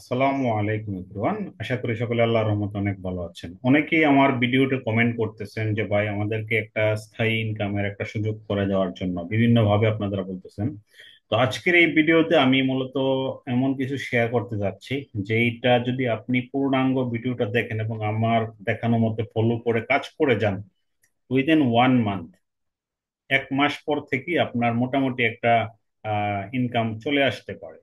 আসসালামু আলাইকুম ইবরান আশা করি সকলে আল্লাহর অনেক ভালো আছেন অনেকেই আমার ভিডিওতে কমেন্ট করতেছেন যে ভাই আমাদেরকে একটা স্থায়ী ইনকামের একটা সুযোগ করে দেওয়ার জন্য আপনারা বলতেছেন তো আজকের এই ভিডিওতে আমি মূলত এমন কিছু শেয়ার করতে যাচ্ছি যেটা যদি আপনি পূর্ণাঙ্গ ভিডিওটা দেখেন এবং আমার দেখানো মধ্যে ফলো করে কাজ করে যান উইদিন ওয়ান মান্থ এক মাস পর থেকেই আপনার মোটামুটি একটা ইনকাম চলে আসতে পারে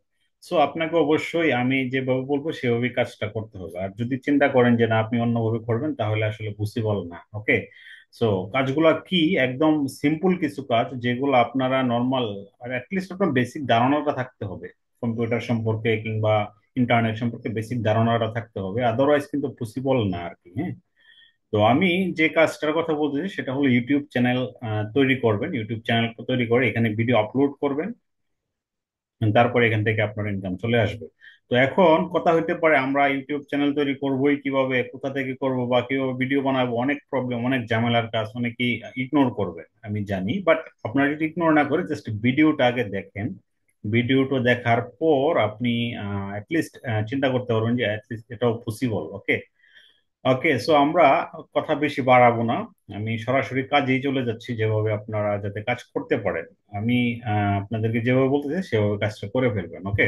সো আপনাকে অবশ্যই আমি যেভাবে বলবো সেভাবেই কাজটা করতে হবে আর যদি চিন্তা করেন যে না আপনি অন্যভাবে করবেন তাহলে আসলে পসিবল না ওকে সো কাজগুলা কি একদম সিম্পল কিছু কাজ যেগুলো আপনারা নর্মাল আর অ্যাটলিস্ট আপনার বেসিক ধারণাটা থাকতে হবে কম্পিউটার সম্পর্কে কিংবা ইন্টারনেট সম্পর্কে বেসিক ধারণাটা থাকতে হবে আদারওয়াইজ কিন্তু পসিবল না আর কি হ্যাঁ তো আমি যে কাজটার কথা বলতেছি সেটা হলো ইউটিউব চ্যানেল তৈরি করবেন ইউটিউব চ্যানেল তৈরি করে এখানে ভিডিও আপলোড করবেন তারপরে এখান থেকে আপনার ইনকাম চলে আসবে তো এখন কথা হইতে পারে আমরা ইউটিউব চ্যানেল তৈরি করবোই কিভাবে কোথা থেকে করব বা কিভাবে ভিডিও বানাবো অনেক প্রবলেম অনেক ঝামেলার কাজ অনেকেই ইগনোর করবে আমি জানি বাট আপনারা যদি ইগনোর না করে জাস্ট ভিডিওটা আগে দেখেন ভিডিওটা দেখার পর আপনি অ্যাটলিস্ট চিন্তা করতে পারবেন যে অ্যাটলিস্ট এটাও পসিবল ওকে ওকে সো আমরা কথা বেশি বাড়াবো না আমি সরাসরি কাজেই চলে যাচ্ছি যেভাবে আপনারা যাতে কাজ করতে পারেন আমি আপনাদেরকে যেভাবে বলতে চাই সেভাবে কাজটা করে ফেলবেন ওকে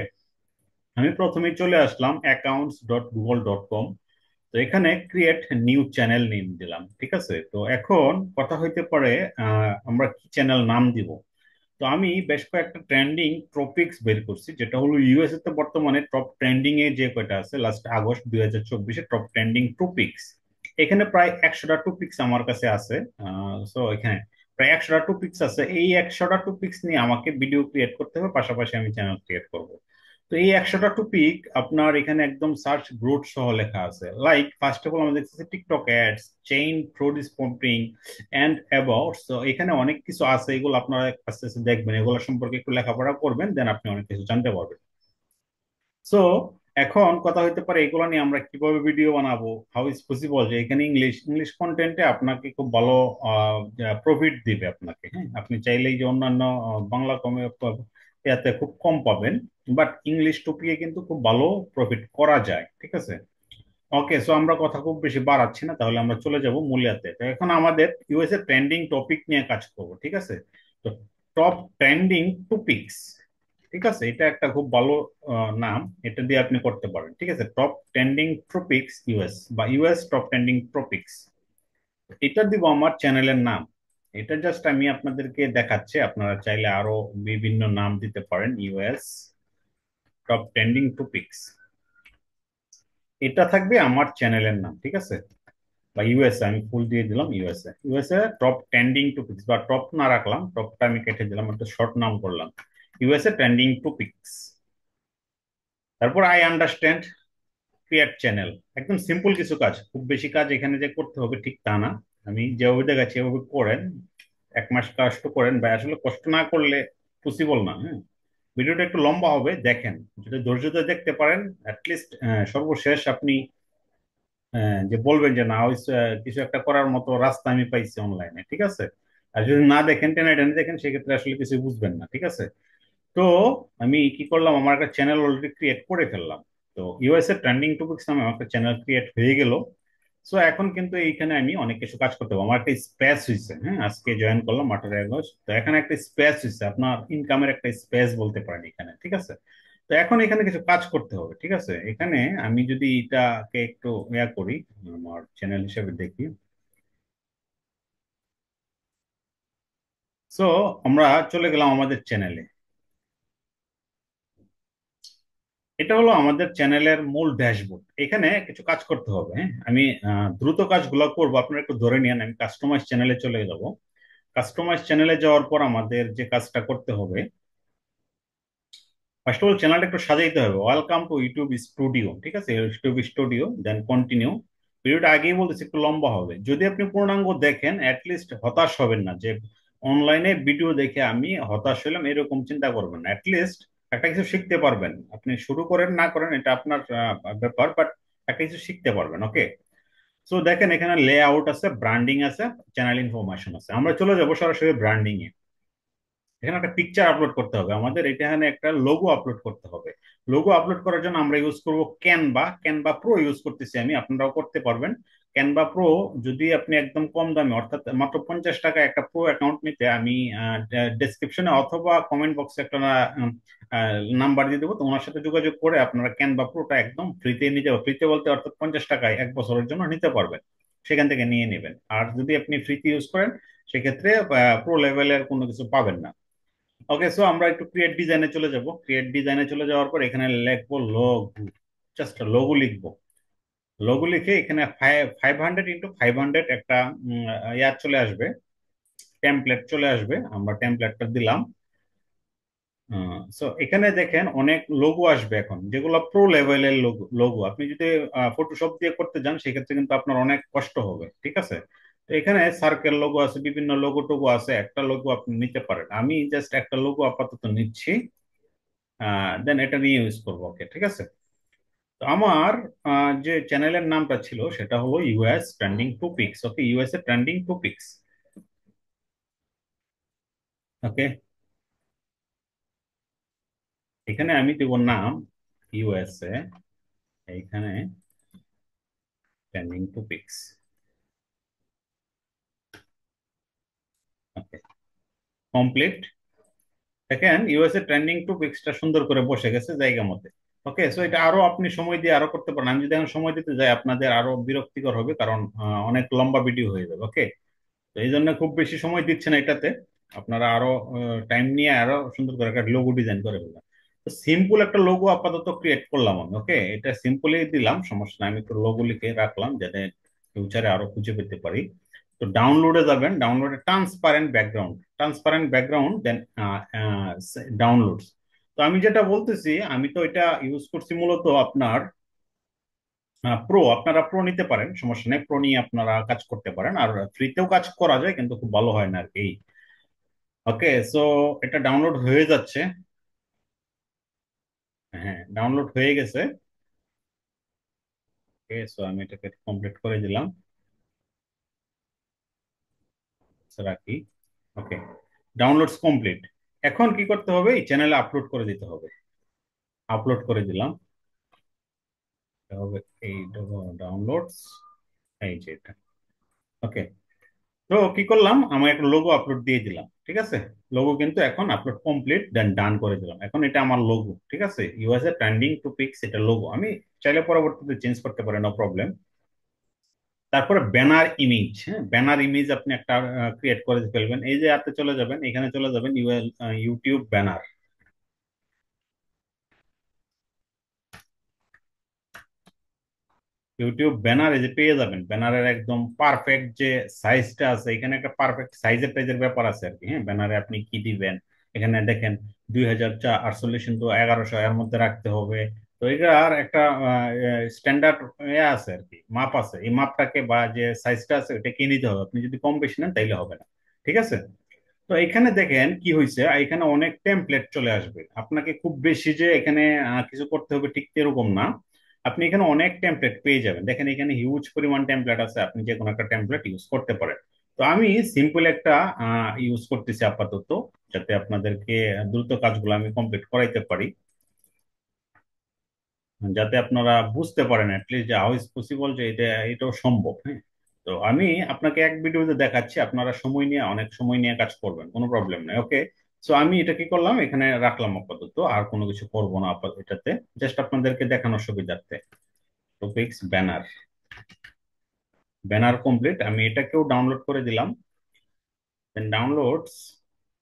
আমি প্রথমেই চলে আসলাম accounts dot Google dot com তো এখানে ক্রিয়েট নিউ চ্যানেল নেম দিলাম ঠিক আছে তো এখন কথা হইতে পারে আমরা কি চ্যানেল নাম দিব তো আমি বেশ কয়েকটা ট্রেন্ডিং টপিকস বের করছি যেটা হলো ইউএসএ তে বর্তমানে টপ ট্রেন্ডিং এ যে কয়টা আছে লাস্ট আগস্ট দুই হাজার চব্বিশে টপ ট্রেন্ডিং টপিকস এখানে প্রায় একশোটা টপিকস আমার কাছে আছে সো এখানে প্রায় একশোটা টপিকস আছে এই একশোটা টপিকস নিয়ে আমাকে ভিডিও ক্রিয়েট করতে হবে পাশাপাশি আমি চ্যানেল ক্রিয়েট করবো তো এই একশোটা টপিক আপনার এখানে একদম সার্চ গ্রোথ সহ লেখা আছে লাইক ফার্স্ট অফ অল আমরা দেখতেছি TikTok ads chain fraud spamming and about so এখানে অনেক কিছু আছে এগুলো আপনারা আস্তে আস্তে দেখবেন এগুলো সম্পর্কে একটু লেখাপড়া করবেন দেন আপনি অনেক কিছু জানতে পারবেন সো এখন কথা হইতে পারে এগুলো নিয়ে আমরা কিভাবে ভিডিও বানাবো হাউ ইজ পসিবল যে এখানে ইংলিশ ইংলিশ কন্টেন্টে আপনাকে খুব ভালো প্রফিট দিবে আপনাকে হ্যাঁ আপনি চাইলেই যে অন্যান্য বাংলা কমে এতে খুব কম পাবেন বাট ইংলিশ টপিকে কিন্তু খুব ভালো প্রফিট করা যায় ঠিক আছে ওকে সো আমরা কথা খুব বেশি বাড়াচ্ছি না তাহলে আমরা চলে যাব মূল্যাতে তো এখন আমাদের ইউএসএ ট্রেন্ডিং টপিক নিয়ে কাজ করব ঠিক আছে তো টপ ট্রেন্ডিং টপিকস ঠিক আছে এটা একটা খুব ভালো নাম এটা দিয়ে আপনি করতে পারেন ঠিক আছে টপ ট্রেন্ডিং টপিকস ইউএস বা ইউএস টপ ট্রেন্ডিং টপিকস এটা দিব আমার চ্যানেলের নাম এটা জাস্ট আমি আপনাদেরকে দেখাচ্ছি আপনারা চাইলে আরো বিভিন্ন নাম দিতে পারেন ইউএস টপ ট্রেন্ডিং টপিকস এটা থাকবে আমার চ্যানেলের নাম ঠিক আছে বা ইউএসএ আমি ফুল দিয়ে দিলাম USA USA top trending topics বা টপ না রাখলাম টপটা আমি কেটে দিলাম একটা শর্ট নাম করলাম ইউএসএ ট্রেন্ডিং টপিকস তারপর আই আন্ডারস্ট্যান্ড ক্রিয়েট চ্যানেল একদম সিম্পল কিছু কাজ খুব বেশি কাজ এখানে যে করতে হবে ঠিক তা না আমি যেভাবে দেখাচ্ছি এভাবে করেন এক মাস কষ্ট করেন বা আসলে কষ্ট না করলে পসিবল না হ্যাঁ ভিডিওটা একটু লম্বা হবে দেখেন যদি ধৈর্য দেখতে পারেন অ্যাটলিস্ট সর্বশেষ আপনি যে বলবেন যে না কিছু একটা করার মতো রাস্তা আমি পাইছি অনলাইনে ঠিক আছে আর যদি না দেখেন টেনে টেনে দেখেন সেক্ষেত্রে আসলে কিছু বুঝবেন না ঠিক আছে তো আমি কি করলাম আমার একটা চ্যানেল অলরেডি ক্রিয়েট করে ফেললাম তো ইউএস এর ট্রেন্ডিং টপিক্স নামে আমার একটা চ্যানেল ক্রিয়েট হয়ে গেল সো এখন কিন্তু এইখানে আমি অনেক কিছু কাজ করতে পারবো আমার একটা স্পেস হয়েছে হ্যাঁ আজকে জয়েন করলাম আঠারো আগস্ট তো এখানে একটা স্পেস হয়েছে আপনার ইনকামের একটা স্পেস বলতে পারেন এখানে ঠিক আছে তো এখন এখানে কিছু কাজ করতে হবে ঠিক আছে এখানে আমি যদি এটাকে একটু ইয়া করি আমার চ্যানেল হিসেবে দেখি সো আমরা চলে গেলাম আমাদের চ্যানেলে এটা হলো আমাদের চ্যানেলের মূল ড্যাশবোর্ড এখানে কিছু কাজ করতে হবে হ্যাঁ আমি দ্রুত কাজগুলো করবো আপনারা একটু ধরে নিন আমি কাস্টমাইজ চ্যানেলে চলে যাব কাস্টমাইজ চ্যানেলে যাওয়ার পর আমাদের যে কাজটা করতে হবে ফার্স্ট অফ অল চ্যানেলটা একটু সাজাইতে হবে ওয়েলকাম টু ইউটিউব স্টুডিও ঠিক আছে ইউটিউব স্টুডিও দেন কন্টিনিউ ভিডিওটা আগেই বলতেছি একটু লম্বা হবে যদি আপনি পূর্ণাঙ্গ দেখেন অ্যাটলিস্ট হতাশ হবেন না যে অনলাইনে ভিডিও দেখে আমি হতাশ হলাম এরকম চিন্তা করবেন অ্যাটলিস্ট একটা কিছু শিখতে পারবেন আপনি শুরু করেন না করেন এটা আপনার ব্যাপার বাট একটা কিছু শিখতে পারবেন ওকে সো দেখেন এখানে লে আউট আছে ব্র্যান্ডিং আছে চ্যানেল ইনফরমেশন আছে আমরা চলে যাবো সরাসরি ব্র্যান্ডিং এ এখানে একটা পিকচার আপলোড করতে হবে আমাদের এখানে একটা লোগো আপলোড করতে হবে লোগো আপলোড করার জন্য আমরা ইউজ করবো ক্যানবা ক্যানবা প্রো ইউজ করতেছি আমি আপনারাও করতে পারবেন ক্যানভা প্রো যদি আপনি একদম কম দামে অর্থাৎ মাত্র পঞ্চাশ টাকা একটা প্রো অ্যাকাউন্ট নিতে আমি ডিসক্রিপশনে অথবা কমেন্ট বক্সে একটা নাম্বার দিয়ে দেবো তো ওনার সাথে যোগাযোগ করে আপনারা ক্যানভা প্রোটা একদম ফ্রিতে নিতে ফ্রিতে বলতে অর্থাৎ পঞ্চাশ টাকায় এক বছরের জন্য নিতে পারবেন সেখান থেকে নিয়ে নেবেন আর যদি আপনি ফ্রিতে ইউজ করেন সেক্ষেত্রে প্রো লেভেলের কোনো কিছু পাবেন না ওকে সো আমরা একটু ক্রিয়েট ডিজাইনে চলে যাব ক্রিয়েট ডিজাইনে চলে যাওয়ার পর এখানে লিখবো লগ জাস্ট লগো লিখবো লগু লিখে এখানে five hundred into five hundred একটা ইয়ার চলে আসবে টেমপ্লেট চলে আসবে আমরা টেমপ্লেটটা দিলাম সো এখানে দেখেন অনেক লোগো আসবে এখন যেগুলো প্রো লেভেলের লোগো আপনি যদি ফটোশপ দিয়ে করতে যান সেক্ষেত্রে কিন্তু আপনার অনেক কষ্ট হবে ঠিক আছে তো এখানে সার্কেল লোগো আছে বিভিন্ন লোগো টুকু আছে একটা লোগো আপনি নিতে পারেন আমি জাস্ট একটা লোগো আপাতত নিচ্ছি দেন এটা নিয়ে ইউজ করবো ওকে ঠিক আছে আমার যে চ্যানেলের নামটা ছিল সেটা হলো US trending topics okay US এর ট্রেন্ডিং টপিক্স ওকে এখানে আমি দেব নাম ইউএসএ এইখানে ট্রেন্ডিং টপিক্স ওকে কমপ্লিট দেখেন ইউএসএ ট্রেন্ডিং টপিক্সটা সুন্দর করে বসে গেছে জায়গা মতে ওকে সো এটা আরো আপনি সময় দিয়ে আরো করতে পারেন আমি যদি এখন সময় দিতে যাই আপনাদের আরো বিরক্তিকর হবে কারণ অনেক লম্বা ভিডিও হয়ে যাবে ওকে তো এই জন্য খুব বেশি সময় দিচ্ছেন এটাতে আপনারা আরো টাইম নিয়ে আরো সুন্দর করে একটা লোগো ডিজাইন করে ফেলবেন তো সিম্পল একটা লোগো আপাতত ক্রিয়েট করলাম আমি ওকে এটা সিম্পলি দিলাম সমস্যা নাই আমি একটু লোগো লিখে রাখলাম যাতে ফিউচারে আরো খুঁজে পেতে পারি তো ডাউনলোডে যাবেন ডাউনলোডে transparent background transparent background then downloads তো আমি যেটা বলতেছি আমি তো এটা ইউজ করছি মূলত আপনার প্রো আপনারা প্রো নিতে পারেন সমস্যা নেই প্রো নিয়ে আপনারা কাজ করতে পারেন আর ফ্রিতেও কাজ করা যায় কিন্তু খুব ভালো হয় না আর কি ওকে সো এটা ডাউনলোড হয়ে যাচ্ছে হ্যাঁ ডাউনলোড হয়ে গেছে ওকে সো আমি এটাকে কমপ্লিট করে দিলাম রাখি ওকে ডাউনলোডস কমপ্লিট এখন কি করতে হবে এই চ্যানেলে আপলোড করে দিতে হবে আপলোড করে দিলাম হবে এই ডাউনলোডস এই যে এটা ওকে তো কি করলাম আমি একটা লোগো আপলোড দিয়ে দিলাম ঠিক আছে লোগো কিন্তু এখন আপলোড কমপ্লিট দেন ডান করে দিলাম এখন এটা আমার লোগো ঠিক আছে ইউএসএ ট্রেন্ডিং টু পিক্স এটা লোগো আমি চাইলে পরবর্তীতে চেঞ্জ করতে পারি নো প্রবলেম তারপরে ব্যানার ইমেজ হ্যাঁ ব্যানার ইমেজ আপনি একটা ক্রিয়েট করে ফেলবেন এই যে আপনি চলে যাবেন এখানে চলে যাবেন ইউটিউব ব্যানার ইউটিউব ব্যানার এই যে পেয়ে যাবেন ব্যানারের একদম পারফেক্ট যে সাইজটা আছে এখানে একটা পারফেক্ট সাইজের টাইজের ব্যাপার আছে আর কি হ্যাঁ ব্যানারে আপনি কি দিবেন এখানে দেখেন দুই হাজার চা আটচল্লিশ কিন্তু এগারোশো এর মধ্যে রাখতে হবে তো এটার একটা স্ট্যান্ডার্ড ইয়ে আছে আর কি মাপ আছে এই মাপটাকে বা যে সাইজটা আছে ওটা কিনে নিতে হবে আপনি যদি কম বেশি নেন তাইলে হবে না ঠিক আছে তো এখানে দেখেন কি হয়েছে এখানে অনেক টেমপ্লেট চলে আসবে আপনাকে খুব বেশি যে এখানে কিছু করতে হবে ঠিক এরকম না আপনি এখানে অনেক টেমপ্লেট পেয়ে যাবেন দেখেন এখানে হিউজ পরিমাণ টেমপ্লেট আছে আপনি যে কোনো একটা টেমপ্লেট ইউজ করতে পারেন তো আমি সিম্পল একটা ইউজ করতেছি আপাতত যাতে আপনাদেরকে দ্রুত কাজগুলো আমি কমপ্লিট করাইতে পারি যাতে আপনারা বুঝতে পারেন অ্যাটলিস্ট যে হাউ ইজ পসিবল যে এটা এটাও সম্ভব হ্যাঁ তো আমি আপনাকে এক ভিডিওতে দেখাচ্ছি আপনারা সময় নিয়ে অনেক সময় নিয়ে কাজ করবেন কোনো প্রবলেম নাই ওকে সো আমি এটা কি করলাম এখানে রাখলাম আপাতত আর কোনো কিছু করবো না আপাতত এটাতে জাস্ট আপনাদেরকে দেখানোর সুবিধার্থে টপিক্স ব্যানার ব্যানার কমপ্লিট আমি এটাকেও ডাউনলোড করে দিলাম ডাউনলোডস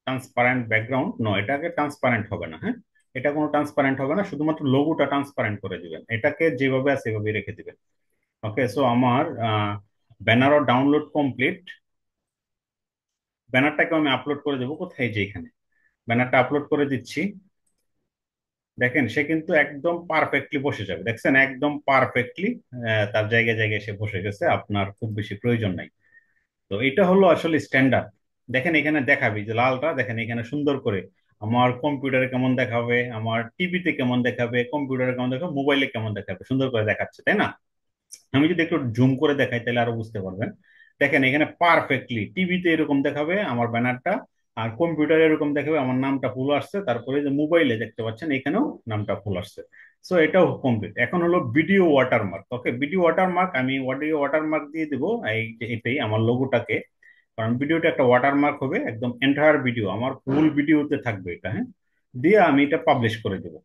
ট্রান্সপারেন্ট ব্যাকগ্রাউন্ড নো এটাকে ট্রান্সপারেন্ট হবে না হ্যাঁ এটা কোনো ট্রান্সপারেন্ট হবে না শুধুমাত্র লোগোটা ট্রান্সপারেন্ট করে দিবেন এটাকে যেভাবে আছে সেভাবে রেখে দিবেন ওকে সো আমার ব্যানারও ডাউনলোড কমপ্লিট ব্যানারটাকে আমি আপলোড করে দেবো কোথায় যে এখানে ব্যানারটা আপলোড করে দিচ্ছি দেখেন সে কিন্তু একদম পারফেক্টলি বসে যাবে দেখছেন একদম পারফেক্টলি তার জায়গায় জায়গায় সে বসে গেছে আপনার খুব বেশি প্রয়োজন নাই তো এটা হলো আসলে স্ট্যান্ডার্ড দেখেন এখানে দেখাবি যে লালটা দেখেন এখানে সুন্দর করে আমার কম্পিউটারে কেমন দেখাবে আমার টিভিতে কেমন দেখাবে কম্পিউটারে কেমন দেখাবে মোবাইলে কেমন দেখাবে সুন্দর করে দেখাচ্ছে তাই না আমি যদি একটু জুম করে দেখাই তাহলে আরো বুঝতে পারবেন দেখেন এখানে পারফেক্টলি টিভিতে এরকম দেখাবে আমার ব্যানারটা আর কম্পিউটারে এরকম দেখাবে আমার নামটা ফুল আসছে তারপরে যে মোবাইলে দেখতে পাচ্ছেন এখানেও নামটা ফুল আসছে সো এটাও কমপ্লিট এখন হলো video watermark okay video watermark আমি ওয়াটার ওয়াটারমার্ক দিয়ে দেবো এই এতেই আমার লোগোটাকে কারণ ভিডিওটা একটা ওয়াটারমার্ক হবে একদম এন্টায়ার ভিডিও আমার ফুল ভিডিওতে থাকবে এটা হ্যাঁ দিয়ে আমি এটা পাবলিশ করে দেব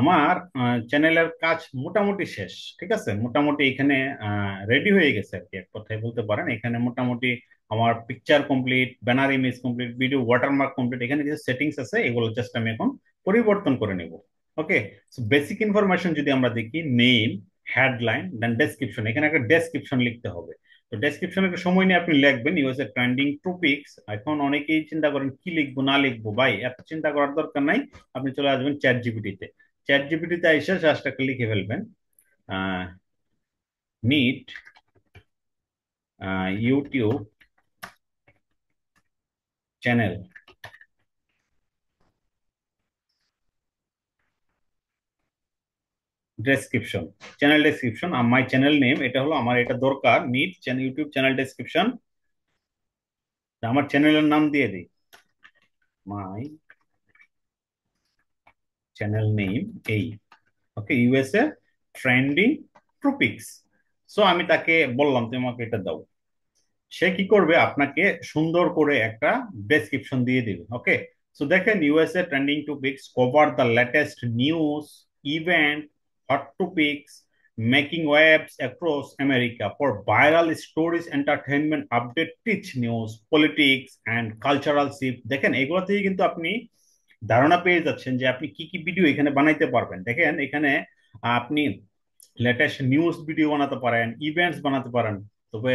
আমার চ্যানেলের কাজ মোটামুটি শেষ ঠিক আছে মোটামুটি এখানে রেডি হয়ে গেছে আর কি এক কথায় বলতে পারেন এখানে মোটামুটি আমার picture complete banner image complete video watermark complete এখানে যে সেটিংস আছে এগুলো জাস্ট আমি এখন পরিবর্তন করে নেব ওকে বেসিক ইনফরমেশন যদি আমরা দেখি নেম হেডলাইন দেন ডেসক্রিপশন এখানে একটা ডেসক্রিপশন লিখতে হবে তো ডেসক্রিপশনের একটা সময় নিয়ে আপনি লিখবেন ইউএসএ এ ট্রেন্ডিং টপিকস এখন অনেকেই চিন্তা করেন কি লিখবো না লিখবো ভাই এত চিন্তা করার দরকার নাই আপনি চলে আসবেন চ্যাট জিপিটিতে চ্যাট জিপিটিতে এসে জাস্ট একটা লিখে ফেলবেন need YouTube channel description channel description my channel name এটা হলো আমার এটা দরকার need channel YouTube channel description আমার চ্যানেলের নাম দিয়ে দিই মাই চ্যানেল নেম এই okay USA trending topics so আমি তাকে বললাম তুমি আমাকে এটা দাও সে কি করবে আপনাকে সুন্দর করে একটা ডেসক্রিপশন দিয়ে দিবে ওকে সো দেখেন USA trending topics cover the latest news event hot topics, making waves across America for viral stories, entertainment update, rich news, politics and cultural shift. দেখেন এগুলো থেকে কিন্তু আপনি ধারণা পেয়ে যাচ্ছেন যে আপনি কি কি ভিডিও এখানে বানাইতে পারবেন দেখেন এখানে আপনি লেটেস্ট নিউজ ভিডিও বানাতে পারেন ইভেন্টস বানাতে পারেন তবে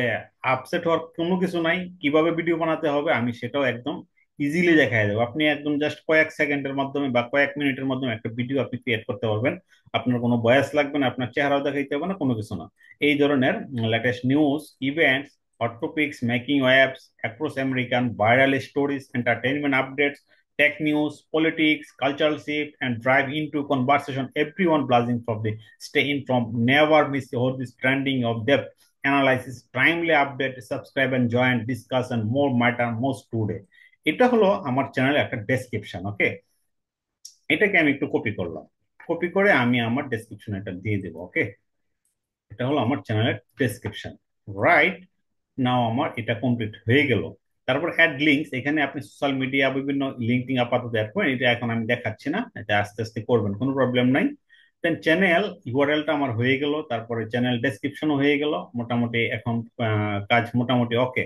আপসেট হওয়ার কোনো কিছু নাই কিভাবে ভিডিও বানাতে হবে আমি সেটাও একদম ইজিলি দেখা যাবে আপনি একদম জাস্ট কয়েক সেকেন্ডের মাধ্যমে বা কয়েক মিনিটের মাধ্যমে একটা ভিডিও আপনি ক্রিয়েট করতে পারবেন আপনার কোনো বয়স লাগবে না আপনার চেহারাও দেখাইতে হবে না কোনো কিছু না এই ধরনের latest news events hot topics making waves across American viral stories entertainment updates tech news politics cultural shift and drive into conversation everyone blazing from the stay informed never miss whole this trending of দেভ analysis timely update subscribe and joint discussion more matter most today এটা হলো আমার চ্যানেলে একটা description ওকে এটাকে আমি একটু copy করলাম কপি করে আমি আমার ডেসক্রিপশন এটা দিয়ে দেবো ওকে এটা হলো আমার চ্যানেলের ডেসক্রিপশন রাইট নাও আমার এটা কমপ্লিট হয়ে গেল তারপর অ্যাড লিঙ্কস এখানে আপনি সোশ্যাল মিডিয়া বিভিন্ন লিঙ্কিং আপাতত অ্যাড করেন এটা এখন আমি দেখাচ্ছি না এটা আস্তে আস্তে করবেন কোনো প্রবলেম নাই দেন চ্যানেল ইউআরএলটা আমার হয়ে গেল তারপরে চ্যানেল ডেসক্রিপশনও হয়ে গেল মোটামুটি এখন কাজ মোটামুটি ওকে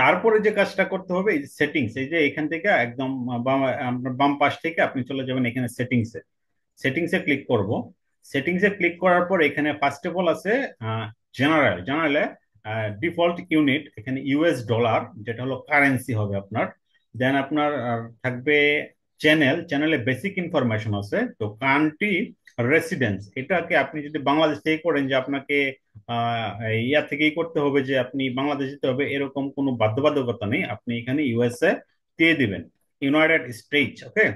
তারপরে যে কাজটা করতে হবে এই সেটিংস এই যে এখান থেকে একদম বাম পাশ থেকে আপনি চলে যাবেন এখানে সেটিংস এ সেটিংস এ ক্লিক করব এ ক্লিক করার পর এখানে ফার্স্ট অফ অল আছে জেনারেল জেনারেলে ডিফল্ট ইউনিট এখানে ইউএস ডলার যেটা হলো কারেন্সি হবে আপনার দেন আপনার থাকবে চ্যানেল চ্যানেলে বেসিক ইনফরমেশন আছে তো কান্ট্রি রেসিডেন্স এটাকে আপনি যদি বাংলাদেশ থেকে করেন যে আপনাকে ইয়া থেকেই করতে হবে যে আপনি বাংলাদেশ যেতে হবে এরকম কোনো বাধ্যবাধকতা নেই আপনি এখানে ইউএসএ দিয়ে দিবেন ইউনাইটেড স্টেটস ওকে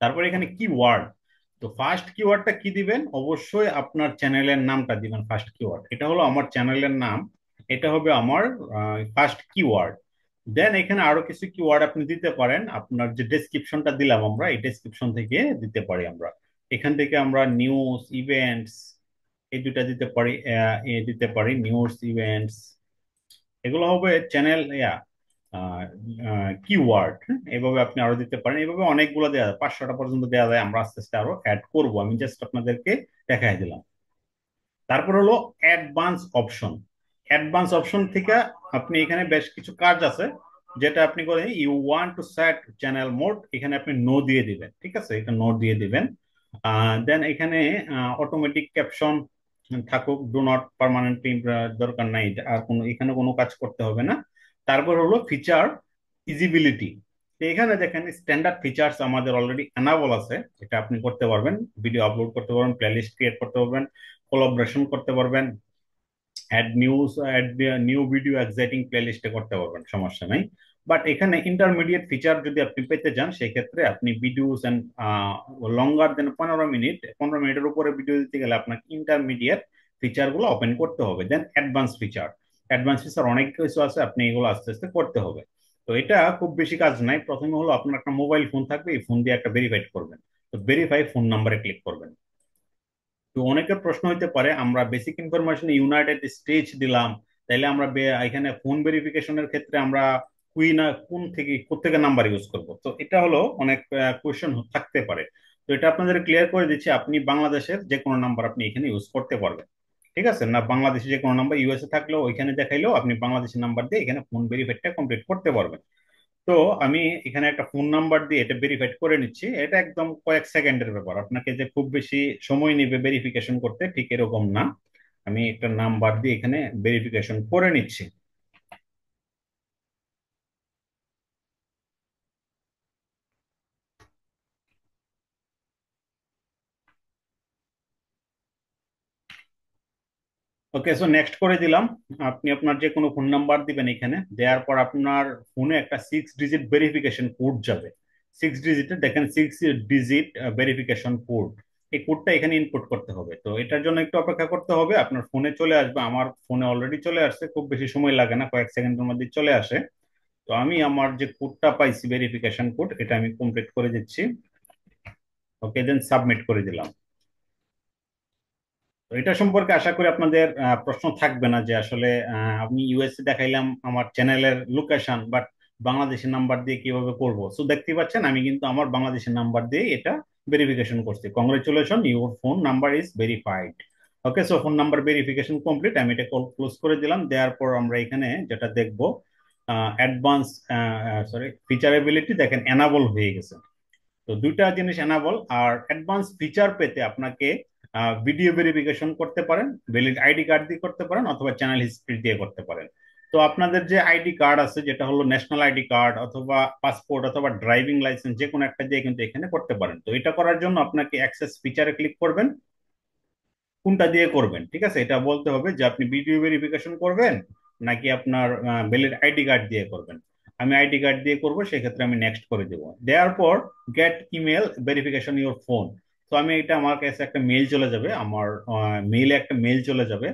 তারপরে এখানে কি ওয়ার্ড তো ফার্স্ট কিওয়ার্ডটা কি দিবেন অবশ্যই আপনার চ্যানেলের নামটা দিবেন ফার্স্ট কিওয়ার্ড এটা হলো আমার চ্যানেলের নাম এটা হবে আমার ফার্স্ট কিওয়ার্ড দেন এখানে আরো কিছু কিওয়ার্ড আপনি দিতে পারেন আপনার যে ডেসক্রিপশনটা দিলাম আমরা এই ডেসক্রিপশন থেকে দিতে পারি আমরা এখান থেকে আমরা নিউজ ইভেন্টস এই দুটা দিতে পারি দিতে পারি নিউজ ইভেন্টস এগুলো হবে চ্যানেল কিওয়ার্ড এভাবে আপনি আরো দিতে পারেন এভাবে অনেকগুলো দেওয়া যায় পাঁচশোটা পর্যন্ত দেওয়া যায় আমরা আস্তে আস্তে আরো অ্যাড করবো আমি জাস্ট আপনাদেরকে দেখাই দিলাম তারপর হলো অ্যাডভান্স অপশন অ্যাডভান্স অপশন থেকে আপনি এখানে বেশ কিছু কাজ আছে যেটা আপনি করে you want to set channel mode এখানে আপনি নো দিয়ে দিবেন ঠিক আছে এটা নো দিয়ে দিবেন দেন এখানে অটোমেটিক ক্যাপশন থাকুক ডু নট পারমানেন্টলি দরকার নাই আর কোনো এখানে কোনো কাজ করতে হবে না তারপর হলো ফিচার ইজিবিলিটি এখানে দেখেন স্ট্যান্ডার্ড ফিচার্স আমাদের অলরেডি অ্যানাবল আছে এটা আপনি করতে পারবেন ভিডিও আপলোড করতে পারবেন প্লেলিস্ট ক্রিয়েট করতে পারবেন কোলাবরেশন করতে পারবেন add news add new video exciting প্লেলিস্টে করতে পারবেন সমস্যা নাই বাট এখানে ইন্টারমিডিয়েট ফিচার যদি আপনি পেতে চান ক্ষেত্রে আপনি ভিডিওস এন্ড লঙ্গার দেন পনেরো মিনিট পনেরো মিনিটের উপরে ভিডিও দিতে গেলে আপনাকে ইন্টারমিডিয়েট ফিচারগুলো ওপেন করতে হবে then advance feature advance feature অনেক কিছু আছে আপনি এগুলো আস্তে আস্তে করতে হবে তো এটা খুব বেশি কাজ নাই প্রথমে হলো আপনার একটা মোবাইল ফোন থাকবে এই ফোন দিয়ে একটা ভেরিফাইড করবেন তো ভেরিফাই ফোন নাম্বারে ক্লিক করবেন তো অনেকের প্রশ্ন হইতে পারে আমরা বেসিক ইনফরমেশন ইউনাইটেড স্টেজ দিলাম তাইলে আমরা এখানে ফোন ভেরিফিকেশনের ক্ষেত্রে আমরা কুই কোন থেকে কোথেকে নাম্বার ইউজ করব তো এটা হলো অনেক কোয়েশ্চেন থাকতে পারে তো এটা আপনাদের ক্লিয়ার করে দিচ্ছি আপনি বাংলাদেশের যে কোনো নাম্বার আপনি এখানে ইউজ করতে পারবেন ঠিক আছে না বাংলাদেশে যে কোনো নাম্বার ইউএসএ থাকলেও ওইখানে দেখাইলেও আপনি বাংলাদেশের নাম্বার দিয়ে এখানে ফোন ভেরিফাইডটা কমপ্লিট করতে পারবেন তো আমি এখানে একটা ফোন নাম্বার দিয়ে এটা ভেরিফাইড করে নিচ্ছি এটা একদম কয়েক সেকেন্ডের ব্যাপার আপনাকে যে খুব বেশি সময় নেবে ভেরিফিকেশন করতে ঠিক এরকম না আমি একটা নাম্বার দিয়ে এখানে ভেরিফিকেশন করে নিচ্ছি ওকে সো নেক্সট করে দিলাম আপনি আপনার যে কোনো ফোন নাম্বার দিবেন এখানে দেওয়ার পর আপনার ফোনে একটা সিক্স ডিজিট ভেরিফিকেশন কোড যাবে সিক্স ডিজিটে দেখেন সিক্স ডিজিট ভেরিফিকেশন কোড এই কোডটা এখানে ইনপুট করতে হবে তো এটার জন্য একটু অপেক্ষা করতে হবে আপনার ফোনে চলে আসবে আমার ফোনে অলরেডি চলে আসছে খুব বেশি সময় লাগে না কয়েক সেকেন্ডের মধ্যে চলে আসে তো আমি আমার যে কোডটা পাইছি ভেরিফিকেশন কোড এটা আমি কমপ্লিট করে দিচ্ছি ওকে দেন সাবমিট করে দিলাম এটা সম্পর্কে আশা করি আপনাদের প্রশ্ন থাকবে না যে আসলে আমি ইউএসএ দেখাইলাম আমার চ্যানেলের লোকেশন বাট বাংলাদেশের নাম্বার দিয়ে কিভাবে করব সো দেখতে পাচ্ছেন আমি কিন্তু আমার বাংলাদেশের নাম্বার দিয়ে এটা ভেরিফিকেশন করছি congratulation your phone number is verified okay so phone number verification complete আমি এটা কল ক্লোজ করে দিলাম দেওয়ার পর আমরা এখানে যেটা দেখবো অ্যাডভান্স সরি ফিচারেবিলিটি দেখেন এনাবল হয়ে গেছে তো দুইটা জিনিস এনাবল আর অ্যাডভান্স ফিচার পেতে আপনাকে ভিডিও ভেরিফিকেশন করতে পারেন ভ্যালিড আইডি কার্ড দিয়ে করতে পারেন অথবা চ্যানেল হিস্ট্রি দিয়ে করতে পারেন তো আপনাদের যে আইডি কার্ড আছে যেটা হলো ন্যাশনাল আইডি কার্ড অথবা পাসপোর্ট অথবা ড্রাইভিং লাইসেন্স যে কোনো একটা দিয়ে কিন্তু এখানে করতে পারেন তো এটা করার জন্য আপনাকে অ্যাক্সেস ফিচারে ক্লিক করবেন কোনটা দিয়ে করবেন ঠিক আছে এটা বলতে হবে যে আপনি ভিডিও ভেরিফিকেশন করবেন নাকি আপনার ভ্যালিড আইডি কার্ড দিয়ে করবেন আমি আইডি কার্ড দিয়ে করবো সেক্ষেত্রে আমি নেক্সট করে দেবো দেওয়ার পর get email verification your phone তো আমি এটা আমার কাছে একটা মেল চলে যাবে আমার মেইলে একটা মেল চলে যাবে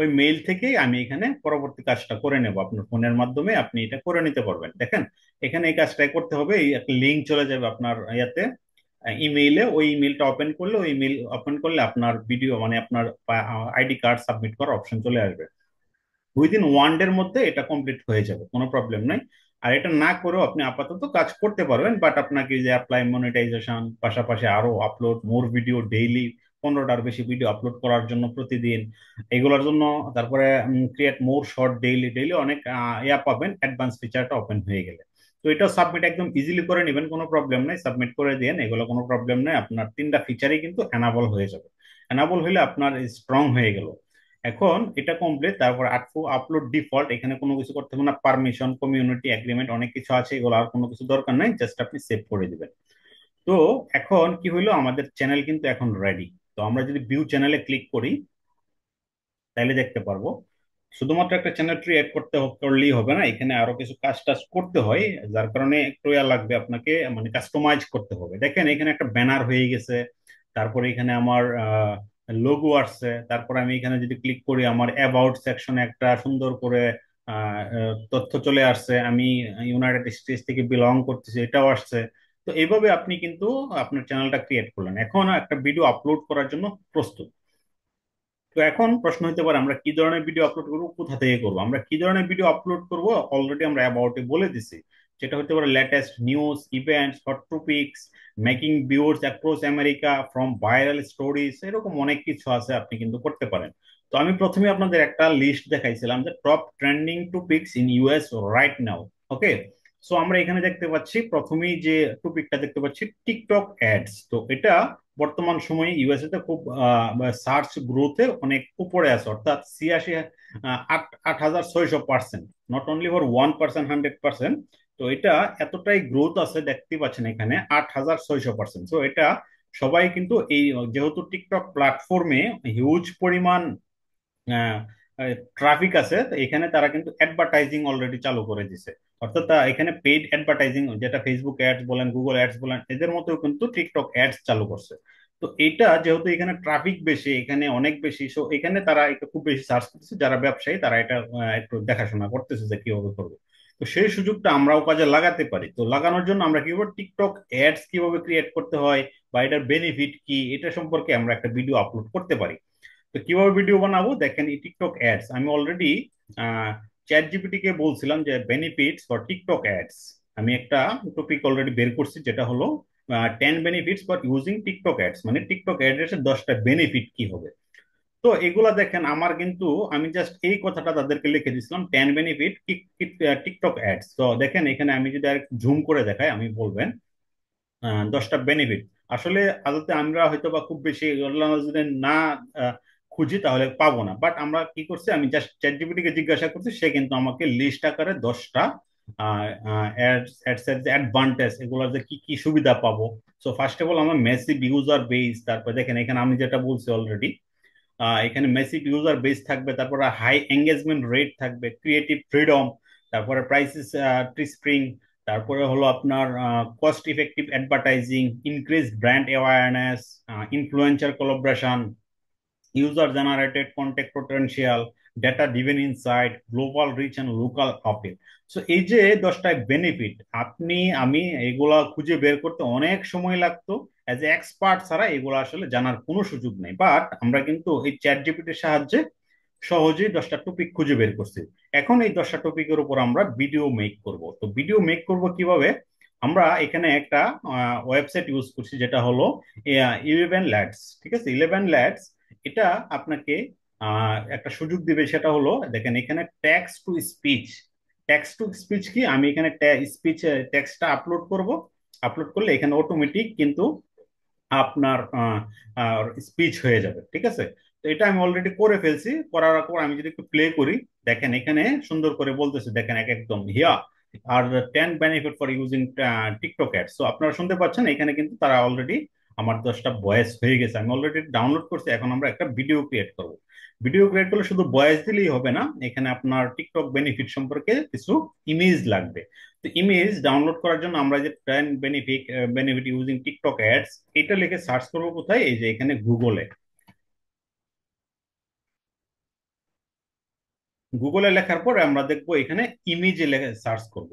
ওই মেইল থেকেই আমি এখানে পরবর্তী কাজটা করে নেব আপনার ফোনের মাধ্যমে আপনি এটা করে নিতে পারবেন দেখেন এখানে এই কাজটা করতে হবে এই একটা লিঙ্ক চলে যাবে আপনার ইয়াতে ইমেইলে ওই ইমেলটা ওপেন করলে ওই ইমেল ওপেন করলে আপনার ভিডিও মানে আপনার আইডি কার্ড সাবমিট করার অপশন চলে আসবে উইদিন ওয়ান ডের মধ্যে এটা কমপ্লিট হয়ে যাবে কোনো প্রবলেম নাই আর এটা না করেও আপনি আপাতত কাজ করতে পারবেন বাট আপনাকে যে অ্যাপ্লাই মনিটাইজেশন পাশাপাশি আরো আপলোড মোর ভিডিও ডেইলি পনেরোটার বেশি ভিডিও আপলোড করার জন্য প্রতিদিন এগুলোর জন্য তারপরে create more short daily daily অনেক ইয়া পাবেন অ্যাডভান্স ফিচারটা ওপেন হয়ে গেলে তো এটা সাবমিট একদম ইজিলি করে নেবেন কোনো প্রবলেম নেই সাবমিট করে দেন এগুলো কোনো প্রবলেম নেই আপনার তিনটা ফিচারই কিন্তু অ্যানাবল হয়ে যাবে অ্যানাবল হলে আপনার স্ট্রং হয়ে গেল এখন এটা কমপ্লিট তারপর আটফু আপলোড ডিফল্ট এখানে কোনো কিছু করতে হবে না পারমিশন কমিউনিটি এগ্রিমেন্ট অনেক কিছু আছে এগুলো আর কোনো কিছু দরকার নাই জাস্ট আপনি সেভ করে দিবেন তো এখন কি হইলো আমাদের চ্যানেল কিন্তু এখন রেডি তো আমরা যদি ভিউ চ্যানেলে ক্লিক করি তাহলে দেখতে পারবো শুধুমাত্র একটা চ্যানেল ট্রি অ্যাড করতে করলেই হবে না এখানে আরো কিছু কাজ টাজ করতে হয় যার কারণে একটু ইয়া লাগবে আপনাকে মানে কাস্টমাইজ করতে হবে দেখেন এখানে একটা ব্যানার হয়ে গেছে তারপরে এখানে আমার আহ লোগো আসছে তারপর আমি এখানে যদি ক্লিক করি আমার অ্যাবাউট সেকশনে একটা সুন্দর করে তথ্য চলে আসছে আমি ইউনাইটেড স্টেটস থেকে বিলং করতেছি এটাও আসছে তো এইভাবে আপনি কিন্তু আপনার চ্যানেলটা ক্রিয়েট করলেন এখন একটা ভিডিও আপলোড করার জন্য প্রস্তুত তো এখন প্রশ্ন হতে পারে আমরা কি ধরনের ভিডিও আপলোড করবো কোথা থেকে করবো আমরা কি ধরনের ভিডিও আপলোড করবো অলরেডি আমরা অ্যাবাউটে বলে দিছি যেটা হতে পারে latest news events hot topics making viewers across America from viral stories এরকম অনেক কিছু আছে আপনি কিন্তু করতে পারেন তো আমি প্রথমে আপনাদের একটা লিস্ট দেখাইছিলাম যে top trending topics in US right now okay so আমরা এখানে দেখতে পাচ্ছি প্রথমেই যে টপিকটা দেখতে পাচ্ছি টিকটক অ্যাডস তো এটা বর্তমান সময়ে ইউএসএ তে খুব সার্চ গ্রোথে অনেক উপরে আছে অর্থাৎ ছিয়াশি আট আট হাজার ছয়শ percent not only for one percent hundred percent তো এটা এতটাই গ্রোথ আছে দেখতে পাচ্ছেন এখানে আট হাজার ছয়শ পার্সেন্ট তো এটা সবাই কিন্তু এই যেহেতু টিকটক প্ল্যাটফর্মে হিউজ পরিমাণ ট্রাফিক আছে এখানে তারা কিন্তু অ্যাডভার্টাইজিং অলরেডি চালু করে দিছে অর্থাৎ এখানে পেইড অ্যাডভার্টাইজিং যেটা ফেসবুক অ্যাডস বলেন গুগল অ্যাডস বলেন এদের মতো কিন্তু টিকটক অ্যাডস চালু করছে তো এটা যেহেতু এখানে ট্রাফিক বেশি এখানে অনেক বেশি সো এখানে তারা একটু খুব বেশি সার্চ করতেছে যারা ব্যবসায়ী তারা এটা একটু দেখাশোনা করতেছে যে কিভাবে করবে তো সেই সুযোগটা আমরাও কাজে লাগাতে পারি তো লাগানোর জন্য আমরা কিভাবে টিকটক অ্যাডস কিভাবে ক্রিয়েট করতে হয় বা এটার বেনিফিট কি এটা সম্পর্কে আমরা একটা ভিডিও আপলোড করতে পারি তো কিভাবে ভিডিও বানাবো দেখেন এই টিকটক অ্যাডস আমি অলরেডি চ্যাট জিপিটি কে বলছিলাম যে বেনিফিটস ফর টিকটক অ্যাডস আমি একটা টপিক অলরেডি বের করছি যেটা হলো ten benefits for using TikTok ads মানে টিকটক এর দশটা বেনিফিট কি হবে তো এগুলা দেখেন আমার কিন্তু আমি জাস্ট এই কথাটা তাদেরকে লিখে দিছিলাম টেন বেনিফিট টিকটক অ্যাডস তো দেখেন এখানে আমি যদি আর জুম করে দেখাই আমি বলবেন দশটা বেনিফিট আসলে আদতে আমরা হয়তো বা খুব বেশি যদি না খুঁজি তাহলে পাবো না বাট আমরা কি করছি আমি জাস্ট চ্যাট কে জিজ্ঞাসা করছি সে কিন্তু আমাকে লিস্ট আকারে দশটা অ্যাডভান্টেজ এগুলোর যে কি কি সুবিধা পাবো সো ফার্স্ট অফ অল আমার মেসিভ ইউজার বেস তারপর দেখেন এখানে আমি যেটা বলছি অলরেডি এখানে মেসিভ ইউজার বেস থাকবে তারপরে হাই এঙ্গেজমেন্ট রেট থাকবে ক্রিয়েটিভ ফ্রিডম তারপরে প্রাইসেস স্প্রিং তারপরে হলো আপনার cost effective advertising increase brand awareness influencer collaboration user generated content potential data driven sight global reach and local appeal so এই যে দশটায় বেনিফিট আপনি আমি এগুলা খুঁজে বের করতে অনেক সময় লাগতো অ্যাজ এ এক্সপার্ট ছাড়া এগুলো আসলে জানার কোনো সুযোগ নেই বাট আমরা কিন্তু এই চ্যাট জিপিটির সাহায্যে সহজেই দশটা টপিক খুঁজে বের করছি এখন এই দশটা টপিকের উপর আমরা ভিডিও মেক করব তো ভিডিও মেক করব কিভাবে আমরা এখানে একটা ওয়েবসাইট ইউজ করছি যেটা হলো ইলেভেন ল্যাডস ঠিক আছে ইলেভেন ল্যাডস এটা আপনাকে একটা সুযোগ দিবে সেটা হলো দেখেন এখানে text to speech text to speech কি আমি এখানে স্পিচ ট্যাক্সটা আপলোড করব আপলোড করলে এখানে অটোমেটিক কিন্তু আপনার স্পিচ হয়ে যাবে ঠিক আছে তো এটা আমি অলরেডি করে ফেলছি করার পর আমি যদি একটু প্লে করি দেখেন এখানে সুন্দর করে বলতেছে দেখেন এক একদম here are ten benefit for using TikTok ad so আপনারা শুনতে পাচ্ছেন এখানে কিন্তু তারা অলরেডি আমার দশটা বয়স হয়ে গেছে আমি অলরেডি ডাউনলোড করছি এখন আমরা একটা ভিডিও ক্রিয়েট করব ভিডিও ক্রিয়েট করলে শুধু বয়স দিলেই হবে না এখানে আপনার টিকটক বেনিফিট সম্পর্কে কিছু ইমেজ লাগবে ইমেজ ডাউনলোড করার জন্য আমরা যে ten benefit benefit using TikTok ads এটা লিখে সার্চ করবো কোথায় এই যে এখানে গুগলে গুগলে লেখার পর আমরা দেখবো এখানে ইমেজে লেখা সার্চ করব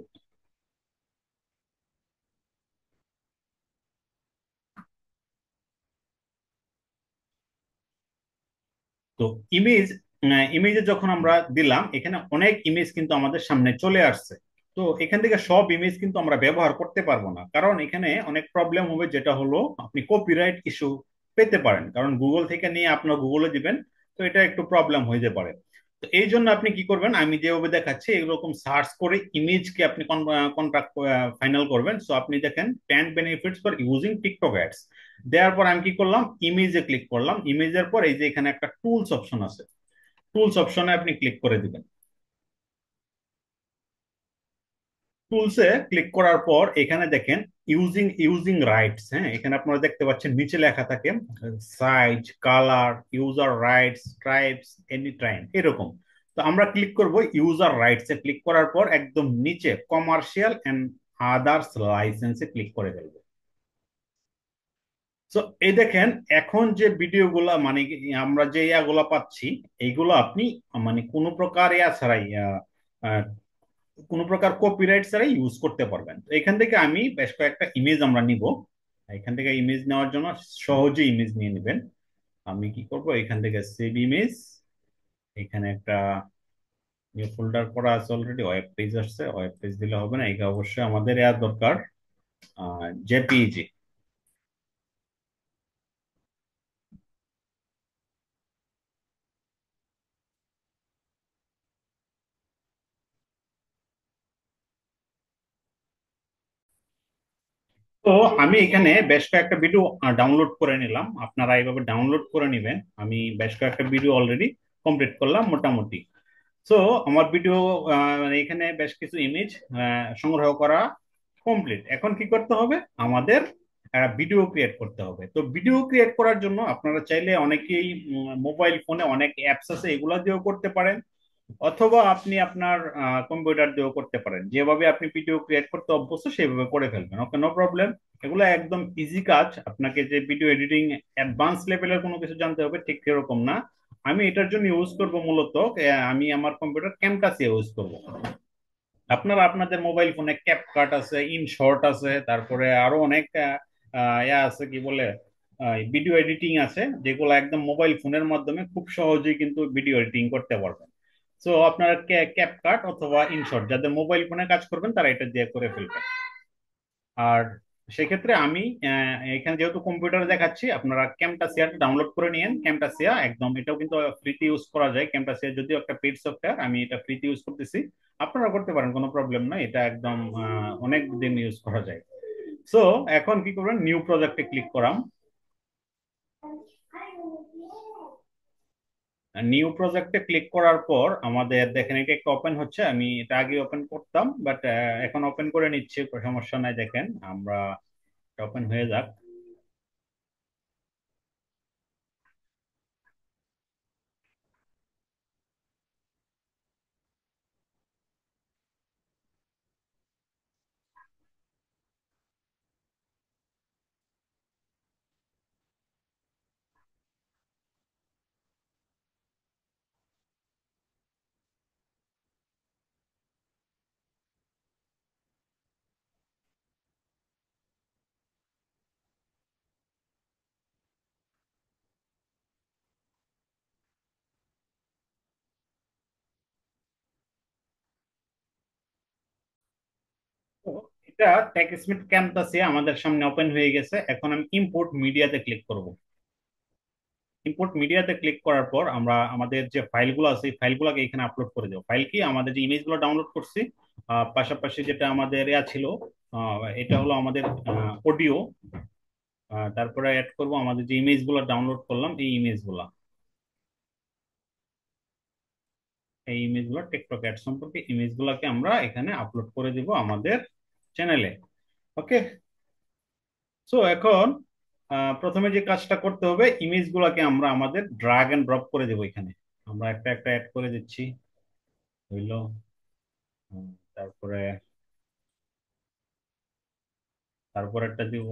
তো ইমেজ ইমেজে যখন আমরা দিলাম এখানে অনেক ইমেজ কিন্তু আমাদের সামনে চলে আসছে তো এখান থেকে সব ইমেজ কিন্তু আমরা ব্যবহার করতে পারবো না কারণ এখানে অনেক প্রবলেম হবে যেটা হলো আপনি কপিরাইট ইস্যু পেতে পারেন কারণ গুগল থেকে নিয়ে আপনার গুগলে দিবেন তো এটা একটু প্রবলেম হয়ে যেতে পারে তো এই জন্য আপনি কি করবেন আমি যেভাবে দেখাচ্ছি এরকম সার্চ করে ইমেজকে আপনি কন্ট্রাক্ট ফাইনাল করবেন সো আপনি দেখেন ten benefits for using TikTok ads দেওয়ার পর আমি কি করলাম ইমেজে ক্লিক করলাম ইমেজের পর এই যে এখানে একটা টুলস অপশন আছে টুলস অপশনে আপনি ক্লিক করে দিবেন টুলসে ক্লিক করার পর এখানে দেখেন ইউজিং ইউজিং রাইটস হ্যাঁ এখানে আপনারা দেখতে পাচ্ছেন নিচে লেখা থাকে size colour user rights tribes any time এরকম তো আমরা ক্লিক করব ইউজার রাইটস এ ক্লিক করার পর একদম নিচে কমার্শিয়াল এন্ড আদার্স লাইসেন্সে ক্লিক করে ফেলবো তো এই দেখেন এখন যে ভিডিওগুলা মানে আমরা যে ইয়াগুলা পাচ্ছি এইগুলো আপনি মানে কোনো প্রকার ইয়া ছাড়াই কোনো প্রকার কপিরাইট ছাড়াই ইউজ করতে পারবেন তো এখান থেকে আমি বেশ কয়েকটা ইমেজ আমরা নিব এখান থেকে ইমেজ নেওয়ার জন্য সহজে ইমেজ নিয়ে নেবেন আমি কি করব এখান থেকে সেভ ইমেজ এখানে একটা নিউ ফোল্ডার করা আছে অলরেডি ওয়েব পেজ আসছে ওয়েব পেজ দিলে হবে না এটা অবশ্যই আমাদের এর দরকার জেপিজি তো আমি এখানে বেশ কয়েকটা ভিডিও ডাউনলোড করে নিলাম আপনারা এইভাবে ডাউনলোড করে নেবেন আমি বেশ কয়েকটা ভিডিও অলরেডি কমপ্লিট করলাম মোটামুটি সো আমার ভিডিও মানে এখানে বেশ কিছু ইমেজ সংগ্রহ করা কমপ্লিট এখন কি করতে হবে আমাদের ভিডিও ক্রিয়েট করতে হবে তো ভিডিও ক্রিয়েট করার জন্য আপনারা চাইলে অনেকেই মোবাইল ফোনে অনেক অ্যাপস আছে এগুলা দিয়েও করতে পারেন অথবা আপনি আপনার কম্পিউটার দিয়েও করতে পারেন যেভাবে আপনি পিডিও ক্রিয়েট করতে অভ্যস্ত সেভাবে করে ফেলবেন ওকে নো প্রবলেম এগুলো একদম ইজি কাজ আপনাকে যে ভিডিও এডিটিং অ্যাডভান্স লেভেলের কোনো কিছু জানতে হবে ঠিক সেরকম না আমি এটার জন্য ইউজ করব মূলত আমি আমার কম্পিউটার ক্যাম্পাসে ইউজ করব আপনার আপনাদের মোবাইল ফোনে ক্যাপ কাট আছে ইন শর্ট আছে তারপরে আরো অনেক ইয়া আছে কি বলে ভিডিও এডিটিং আছে যেগুলো একদম মোবাইল ফোনের মাধ্যমে খুব সহজেই কিন্তু ভিডিও এডিটিং করতে পারবেন সো আপনারা ক্যাপকাট অথবা ইনশর্ট যাদের মোবাইল ফোনে কাজ করবেন তারা এটা দিয়ে করে ফেলবেন আর সেক্ষেত্রে আমি এখানে যেহেতু কম্পিউটারে দেখাচ্ছি আপনারা ক্যামটাসিয়াটা ডাউনলোড করে নিয়েন ক্যামটাসিয়া একদম এটাও কিন্তু ফ্রিতে ইউজ করা যায় ক্যামটাসিয়া যদিও একটা পেড সফটওয়্যার আমি এটা ফ্রিতে ইউজ করতেছি আপনারা করতে পারেন কোনো প্রবলেম নাই এটা একদম অনেক দিন ইউজ করা যায় সো এখন কি করবেন নিউ প্রজেক্টে ক্লিক করাম নিউ প্রজেক্টে ক্লিক করার পর আমাদের দেখেন এটা একটা ওপেন হচ্ছে আমি এটা আগে ওপেন করতাম বাট এখন ওপেন করে নিচ্ছি সমস্যা নাই দেখেন আমরা ওপেন হয়ে যাক এটা স্মিথ ক্যাম্পাসে আমাদের সামনে ওপেন হয়ে গেছে এখন আমি ইম্পোর্ট মিডিয়াতে ক্লিক করব ইম্পোর্ট মিডিয়াতে ক্লিক করার পর আমরা আমাদের যে ফাইলগুলো আছে এই ফাইলগুলোকে এখানে আপলোড করে দেবো ফাইল কি আমাদের যে ইমেজগুলো ডাউনলোড করছি পাশাপাশি যেটা আমাদের ইয়া ছিল এটা হলো আমাদের অডিও তারপরে অ্যাড করব আমাদের যে ইমেজগুলো ডাউনলোড করলাম এই ইমেজগুলো এই ইমেজগুলো টেকটক অ্যাড সম্পর্কে ইমেজগুলোকে আমরা এখানে আপলোড করে দেব আমাদের চ্যানেলে ওকে সো এখন প্রথমে যে কাজটা করতে হবে ইমেজগুলোকে আমরা আমাদের ড্রাগ এন্ড ড্রপ করে দেবো এখানে আমরা একটা একটা অ্যাড করে দিচ্ছি হইল তারপরে তারপর একটা দিব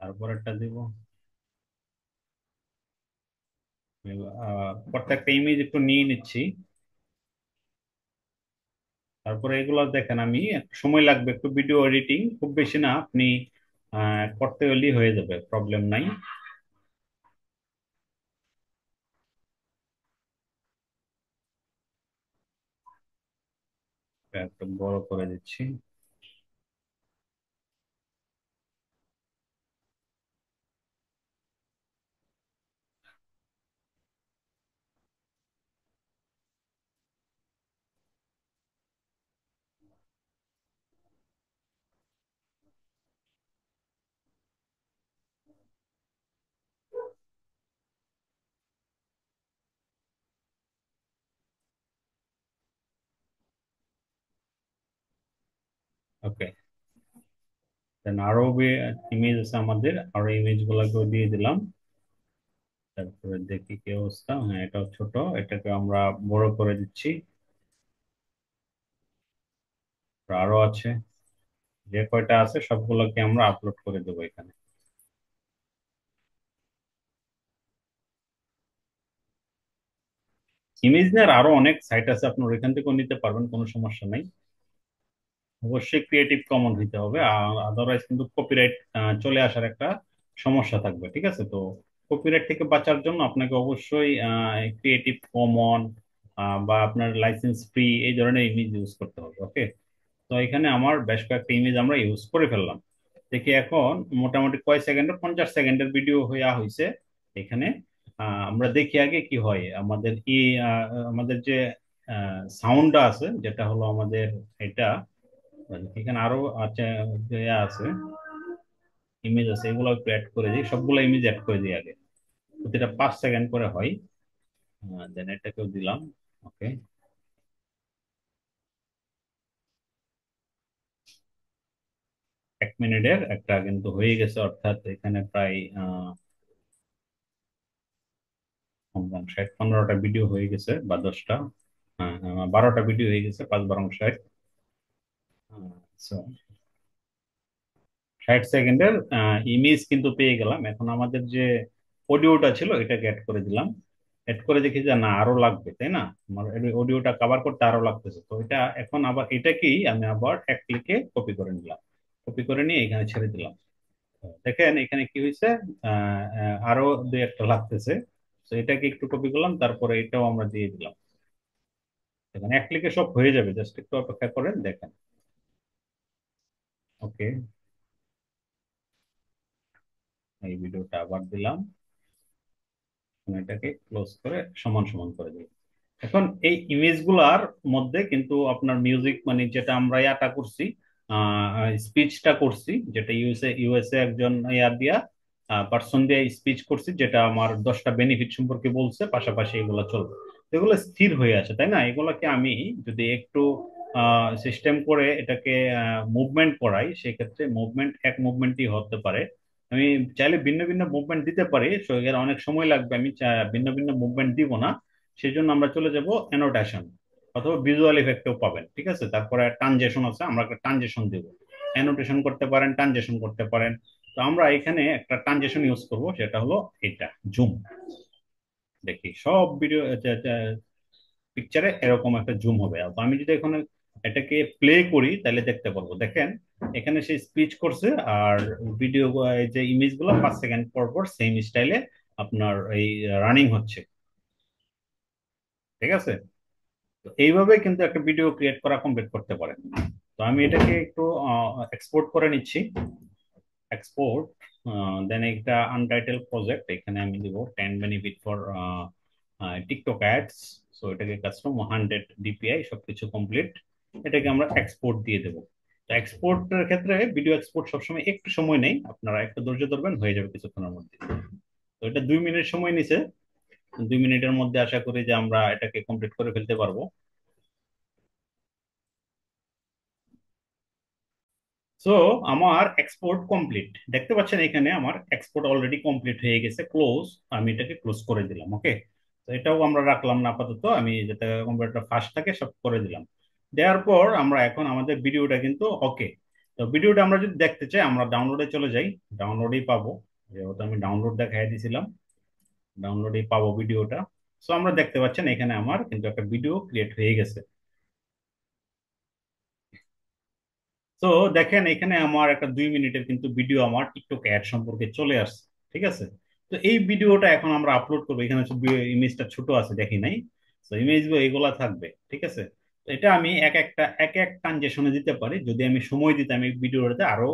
তারপর একটা দিব প্রত্যেকটা ইমেজ একটু নিয়ে নিচ্ছি তারপরে এগুলো দেখেন আমি সময় লাগবে একটু ভিডিও এডিটিং খুব বেশি না আপনি করতে হলেই হয়ে যাবে প্রবলেম নাই একদম বড় করে দিচ্ছি ওকে আরো ইমেজ আছে আমাদের আরো ইমেজ দিয়ে দিলাম তারপরে দেখি কি অবস্থা হ্যাঁ এটাও ছোট এটাকে আমরা বড় করে দিচ্ছি আরো আছে যে কয়টা আছে সবগুলোকে আমরা আপলোড করে দেবো এখানে ইমেজনের আরো অনেক সাইট আছে আপনার ওইখান থেকেও নিতে পারবেন কোনো সমস্যা নাই অবশ্যই ক্রিয়েটিভ কমন হইতে হবে আদারওয়াইজ কিন্তু কপিরাইট চলে আসার একটা সমস্যা থাকবে ঠিক আছে তো কপিরাইট থেকে বাঁচার জন্য আপনাকে অবশ্যই ক্রিয়েটিভ কমন বা আপনার লাইসেন্স ফ্রি এই ধরনের ইমেজ ইউজ করতে হবে ওকে তো এখানে আমার বেশ কয়েকটা ইমেজ আমরা ইউজ করে ফেললাম দেখি এখন মোটামুটি কয় সেকেন্ডের পঞ্চাশ সেকেন্ডের ভিডিও হইয়া হয়েছে এখানে আমরা দেখি আগে কি হয় আমাদের ই আমাদের যে সাউন্ডটা আছে যেটা হলো আমাদের এটা এখানে আরো আছে ইমেজ আছে এগুলো অ্যাড করে দিই সবগুলো ইমেজ অ্যাড করে দিই আগে প্রতিটা পাঁচ সেকেন্ড করে হয় দেন এটাকেও দিলাম ওকে এক মিনিটের একটা কিন্তু হয়ে গেছে অর্থাৎ এখানে প্রায় ষাট পনেরোটা ভিডিও হয়ে গেছে বা দশটা হ্যাঁ বারোটা ভিডিও হয়ে গেছে পাঁচ বারো ষাট আচ্ছা ষাট সেকেন্ডের ইমেজ কিন্তু পেয়ে গেলাম এখন আমাদের যে অডিওটা ছিল এটাকে অ্যাড করে দিলাম অ্যাড করে দেখি যে না আরো লাগবে তাই না অডিওটা কভার করতে আরো লাগতেছে তো এটা এখন আবার এটাকেই আমি আবার এক ক্লিকে কপি করে নিলাম কপি করে নিয়ে এখানে ছেড়ে দিলাম দেখেন এখানে কি হয়েছে আরো দুই একটা লাগতেছে তো এটাকে একটু কপি করলাম তারপরে এটাও আমরা দিয়ে দিলাম দেখেন এক ক্লিকে সব হয়ে যাবে জাস্ট একটু অপেক্ষা করেন দেখেন ওকে এই ভিডিওটা আবার দিলাম এটাকে ক্লোজ করে সমান সমান করে দিই এখন এই ইমেজগুলার মধ্যে কিন্তু আপনার মিউজিক মানে যেটা আমরা ইয়াটা করছি স্পিচটা করছি যেটা ইউএসএ ইউএসএ একজন ইয়ার দিয়া পার্সন দিয়ে স্পিচ করছি যেটা আমার দশটা বেনিফিট সম্পর্কে বলছে পাশাপাশি এগুলো চলবে এগুলো স্থির হয়ে আছে তাই না এগুলোকে আমি যদি একটু সিস্টেম করে এটাকে মুভমেন্ট করাই সেক্ষেত্রে মুভমেন্ট এক মুভমেন্টই হতে পারে আমি চাইলে ভিন্ন ভিন্ন মুভমেন্ট দিতে পারি সো অনেক সময় লাগবে আমি ভিন্ন ভিন্ন মুভমেন্ট দিব না সেই জন্য আমরা চলে যাব অ্যানোটেশন অথবা ভিজুয়াল ইফেক্টেও পাবেন ঠিক আছে তারপরে ট্রানজেকশন আছে আমরা একটা ট্রানজেকশন দেবো অ্যানোটেশন করতে পারেন ট্রানজেকশন করতে পারেন তো আমরা এখানে একটা ট্রানজেকশন ইউজ করব সেটা হলো এটা জুম দেখি সব ভিডিও পিকচারে এরকম একটা জুম হবে আমি যদি এখানে এটাকে প্লে করি তাহলে দেখতে পারবো দেখেন এখানে সে স্পিচ করছে আর ভিডিও যে ইমেজ গুলো পাঁচ সেকেন্ড পর পর সেম স্টাইলে আপনার এই রানিং হচ্ছে ঠিক আছে তো এইভাবে কিন্তু একটা ভিডিও ক্রিয়েট করা কমপ্লিট করতে পারেন তো আমি এটাকে একটু এক্সপোর্ট করে নিচ্ছি এক্সপোর্ট দেন একটা আনটাইটেল প্রজেক্ট এখানে আমি দিব ten benefit for TikTok ads so এটাকে কাস্টম হান্ড্রেড ডিপিআই সবকিছু কমপ্লিট এটাকে আমরা এক্সপোর্ট দিয়ে দেবো তো এক্সপোর্টের ক্ষেত্রে ভিডিও এক্সপোর্ট সবসময় একটু সময় নেই আপনারা একটু ধৈর্য ধরবেন হয়ে যাবে কিছুক্ষণের মধ্যে তো এটা দুই মিনিট সময় নিছে দুই মিনিটের মধ্যে আশা করি যে আমরা এটাকে কমপ্লিট করে ফেলতে পারবো সো আমার এক্সপোর্ট কমপ্লিট দেখতে পাচ্ছেন এখানে আমার এক্সপোর্ট অলরেডি কমপ্লিট হয়ে গেছে ক্লোজ আমি এটাকে ক্লোজ করে দিলাম ওকে তো এটাও আমরা রাখলাম না আপাতত আমি যেটা কম্পিউটারটা ফাস্ট থাকে সব করে দিলাম দেওয়ার পর আমরা এখন আমাদের ভিডিওটা কিন্তু ওকে তো ভিডিওটা আমরা যদি দেখতে চাই আমরা ডাউনলোডে চলে যাই ডাউনলোডেই পাবো যেহেতু আমি ডাউনলোড দেখাই দিয়েছিলাম ডাউনলোডেই পাবো ভিডিওটা সো আমরা দেখতে পাচ্ছেন এখানে আমার কিন্তু একটা ভিডিও ক্রিয়েট হয়ে গেছে তো দেখেন এখানে আমার একটা দুই মিনিটের কিন্তু ভিডিও আমার টিকটক অ্যাড সম্পর্কে চলে আসছে ঠিক আছে তো এই ভিডিওটা এখন আমরা আপলোড করবো এখানে ইমেজটা ছোট আছে দেখি নাই তো ইমেজ এগুলা থাকবে ঠিক আছে এটা আমি এক একটা এক এক ট্রানজেকশনে দিতে পারি যদি আমি সময় দিতাম এই ভিডিওটাতে আরো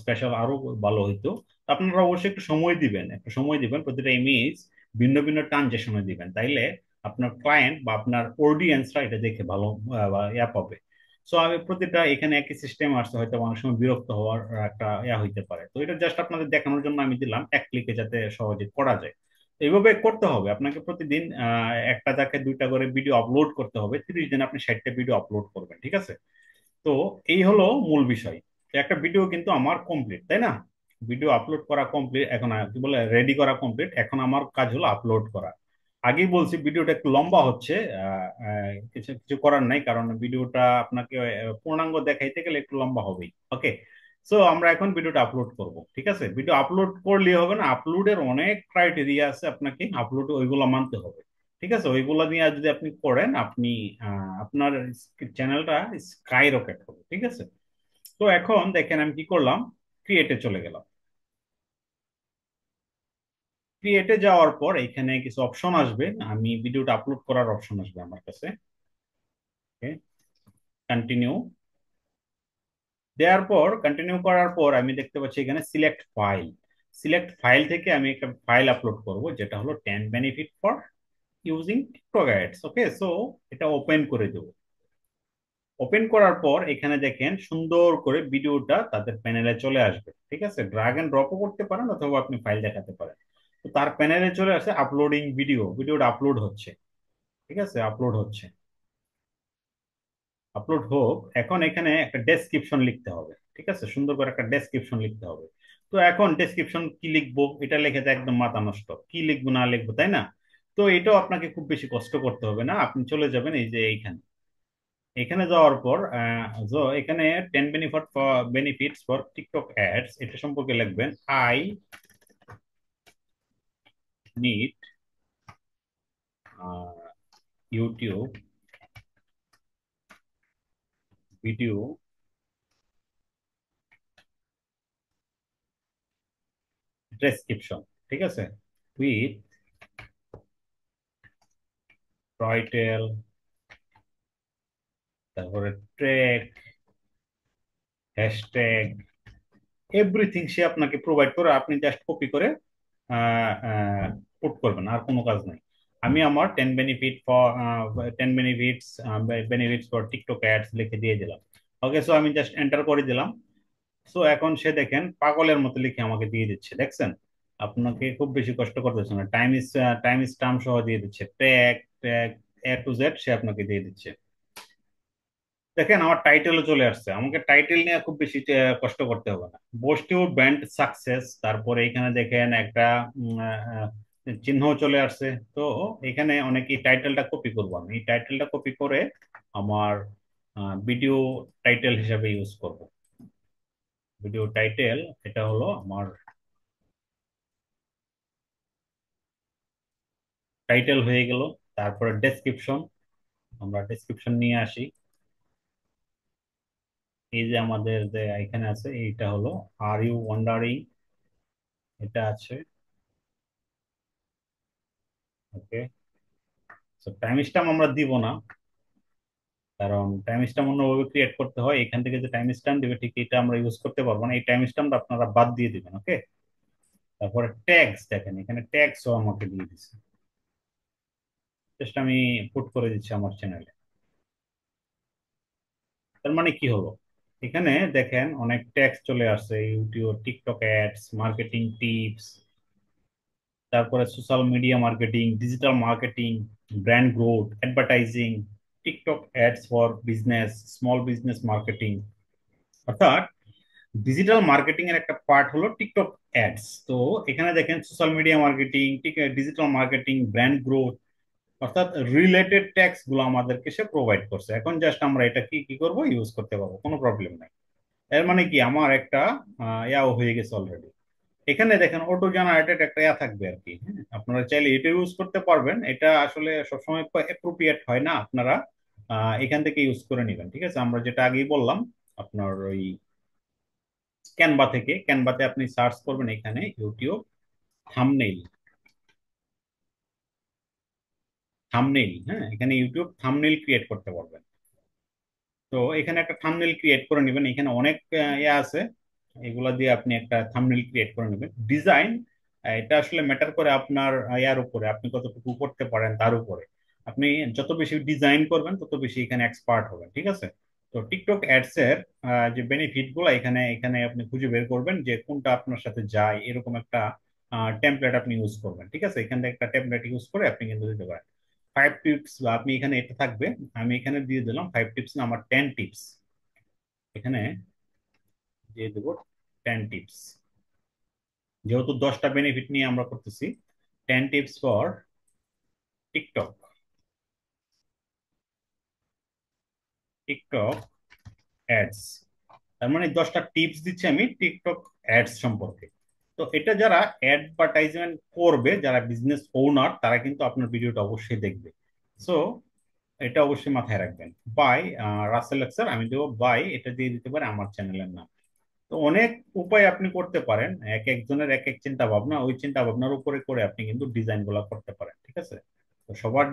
স্পেশাল আরো ভালো হইতো আপনারা অবশ্যই একটু সময় দিবেন একটু সময় দিবেন প্রতিটা ইমেজ ভিন্ন ভিন্ন ট্রানজেকশনে দিবেন তাইলে আপনার ক্লায়েন্ট বা আপনার অডিয়েন্সরা এটা দেখে ভালো ইয়া পাবে সো আমি প্রতিটা এখানে একই সিস্টেম আসতে হয়তো অনেক সময় বিরক্ত হওয়ার একটা ইয়া হইতে পারে তো এটা জাস্ট আপনাদের দেখানোর জন্য আমি দিলাম এক ক্লিকে যাতে সহজে করা যায় এইভাবে করতে হবে আপনাকে প্রতিদিন একটা যাকে দুইটা করে ভিডিও আপলোড করতে হবে তিরিশ দিন আপনি ষাটটা ভিডিও আপলোড করবেন ঠিক আছে তো এই হলো মূল বিষয় একটা ভিডিও কিন্তু আমার কমপ্লিট তাই না ভিডিও আপলোড করা কমপ্লিট এখন কি বলে রেডি করা কমপ্লিট এখন আমার কাজ হলো আপলোড করা আগেই বলছি ভিডিওটা একটু লম্বা হচ্ছে কিছু কিছু করার নাই কারণ ভিডিওটা আপনাকে পূর্ণাঙ্গ দেখাইতে গেলে একটু লম্বা হবেই ওকে সো আমরা এখন ভিডিওটা আপলোড করব ঠিক আছে ভিডিও আপলোড করলে হবে না আপলোডের অনেক ক্রাইটেরিয়া আছে আপনাকে আপলোড ওইগুলো মানতে হবে ঠিক আছে ওইগুলো নিয়ে যদি আপনি করেন আপনি আপনার চ্যানেলটা স্কাই রকেট হবে ঠিক আছে তো এখন দেখেন আমি কি করলাম ক্রিয়েটে চলে গেলাম ক্রিয়েটে যাওয়ার পর এখানে কিছু অপশন আসবে আমি ভিডিওটা আপলোড করার অপশন আসবে আমার কাছে কন্টিনিউ দেওয়ার পর কন্টিনিউ করার পর আমি দেখতে পাচ্ছি এখানে সিলেক্ট ফাইল সিলেক্ট ফাইল থেকে আমি একটা ফাইল আপলোড করব যেটা হলো ten benefit for using TikTok okay so এটা ওপেন করে দেব ওপেন করার পর এখানে দেখেন সুন্দর করে ভিডিওটা তাদের প্যানেলে চলে আসবে ঠিক আছে ড্রাগ এন্ড ড্রপও করতে পারেন অথবা আপনি ফাইল দেখাতে পারেন তো তার প্যানেলে চলে আসে আপলোডিং ভিডিও ভিডিওটা আপলোড হচ্ছে ঠিক আছে আপলোড হচ্ছে আপলোড হোক এখন এখানে একটা ডেসক্রিপশন লিখতে হবে ঠিক আছে সুন্দর করে একটা ডেসক্রিপশন লিখতে হবে তো এখন ডেসক্রিপশন কি লিখবো এটা লিখে তো একদম মাথা নষ্ট কি লিখবো না লিখবো তাই না তো এটাও আপনাকে খুব বেশি কষ্ট করতে হবে না আপনি চলে যাবেন এই যে এইখানে এখানে যাওয়ার পর এখানে ten benefit benefits for TikTok ads এটা সম্পর্কে লিখবেন I need YouTube video Description. ঠিক আছে with title. তারপরে ট্র্যাক হ্যাশট্যাগ এভরিথিং সে আপনাকে প্রোভাইড করে আপনি জাস্ট কপি করে পুট করবেন আর কোনো কাজ নাই আমি আমার ten benefit for ten benefits benefits for TikTok ads লিখে দিয়ে দিলাম ওকে সো আমি জাস্ট এন্টার করে দিলাম সো এখন সে দেখেন পাগলের মতো লিখে আমাকে দিয়ে দিচ্ছে দেখছেন আপনাকে খুব বেশি কষ্ট করতেছে না time is time is term সহ দিয়ে দিচ্ছে tag tag A to Z সে আপনাকে দিয়ে দিচ্ছে দেখেন আমার টাইটেলও চলে আসছে আমাকে টাইটেল নিয়ে খুব বেশি কষ্ট করতে হবে না বস্টিউ ব্যান্ড সাকসেস তারপরে এখানে দেখেন একটা চিহ্ন চলে আসছে তো এখানে এই টাইটেলটা কপি করব আমি এই টাইটেলটা কপি করে আমার ভিডিও টাইটেল হিসাবে ইউজ করব ভিডিও টাইটেল এটা হলো আমার টাইটেল হয়ে গেল তারপরে ডেসক্রিপশন আমরা ডেসক্রিপশন নিয়ে আসি এই যে আমাদের যে এখানে আছে এইটা হলো আর ইউ ওয়ান্ডারিং এটা আছে ওকে সো টাইম স্ট্যাম্প আমরা দিব না কারণ টাইম স্ট্যাম্প অন্যভাবে ক্রিয়েট করতে হয় এখান থেকে যে টাইম স্ট্যাম্প দিবে ঠিক এটা আমরা ইউজ করতে পারবো না এই টাইম স্ট্যাম্পটা আপনারা বাদ দিয়ে দিবেন ওকে তারপরে ট্যাগস দেখেন এখানে ট্যাগসও আমাকে দিয়ে দিছে জাস্ট আমি পুট করে দিচ্ছি আমার চ্যানেলে তার মানে কি হলো এখানে দেখেন অনেক ট্যাক্স চলে আসছে YouTube TikTok ads marketing tips তারপরে social media marketing digital marketing brand growth advertising TikTok ads for business small business marketing অর্থাৎ ডিজিটাল মার্কেটিং এর একটা পার্ট হলো টিকটক অ্যাডস তো এখানে দেখেন social media marketing digital marketing brand growth অর্থাৎ related text গুলো আমাদেরকে সে প্রোভাইড করছে এখন জাস্ট আমরা এটা কি কি করব ইউজ করতে পারবো কোনো প্রবলেম নাই এর মানে কি আমার একটা ইয়াও হয়ে গেছে অলরেডি এখানে দেখেন অটো জেনারেটেড একটা ইয়া থাকবে আর কি হ্যাঁ আপনারা চাইলে এটা ইউজ করতে পারবেন এটা আসলে সবসময় অ্যাপ্রোপ্রিয়েট হয় না আপনারা এখান থেকে ইউজ করে নেবেন ঠিক আছে আমরা যেটা আগেই বললাম আপনার ওই ক্যানভা থেকে ক্যানভাতে আপনি সার্চ করবেন এখানে ইউটিউব থামনেইল থামনেইল হ্যাঁ এখানে ইউটিউব থামনেইল ক্রিয়েট করতে পারবেন তো এখানে একটা থামনেইল ক্রিয়েট করে নেবেন এখানে অনেক ইয়ে আছে এগুলা দিয়ে আপনি একটা থামনেল ক্রিয়েট করে নেবেন ডিজাইন এটা আসলে ম্যাটার করে আপনার ইয়ার উপরে আপনি কতটুকু করতে পারেন তার উপরে আপনি যত বেশি ডিজাইন করবেন তত বেশি এখানে এক্সপার্ট হবেন ঠিক আছে তো টিকটক অ্যাডস এর যে বেনিফিট গুলো এখানে এখানে আপনি খুঁজে বের করবেন যে কোনটা আপনার সাথে যায় এরকম একটা টেমপ্লেট আপনি ইউজ করবেন ঠিক আছে এখান থেকে একটা টেমপ্লেট ইউজ করে আপনি কিন্তু দিতে পারেন ফাইভ টিপস বা আপনি এখানে এটা থাকবে আমি এখানে দিয়ে দিলাম ফাইভ টিপস না আমার টেন টিপস এখানে দিয়ে দেবো টেন টিপস যেহেতু দশটা বেনিফিট নিয়ে আমরা করতেছি ten tips for TikTok TikTok ads তার মানে দশটা টিপস দিচ্ছি আমি টিকটক অ্যাডস সম্পর্কে তো এটা যারা অ্যাডভার্টাইজমেন্ট করবে যারা বিজনেস ওনার তারা কিন্তু আপনার ভিডিওটা অবশ্যই দেখবে সো এটা অবশ্যই মাথায় রাখবেন বাই রাসেল আমি দেবো বাই এটা দিয়ে দিতে পারে আমার চ্যানেলের নাম তো অনেক উপায় আপনি করতে পারেন এক একজনের এক এক চিন্তা ভাবনা ওই চিন্তা ভাবনার উপরে করে আপনি কিন্তু ডিজাইন গুলো করতে পারেন ঠিক আছে সবার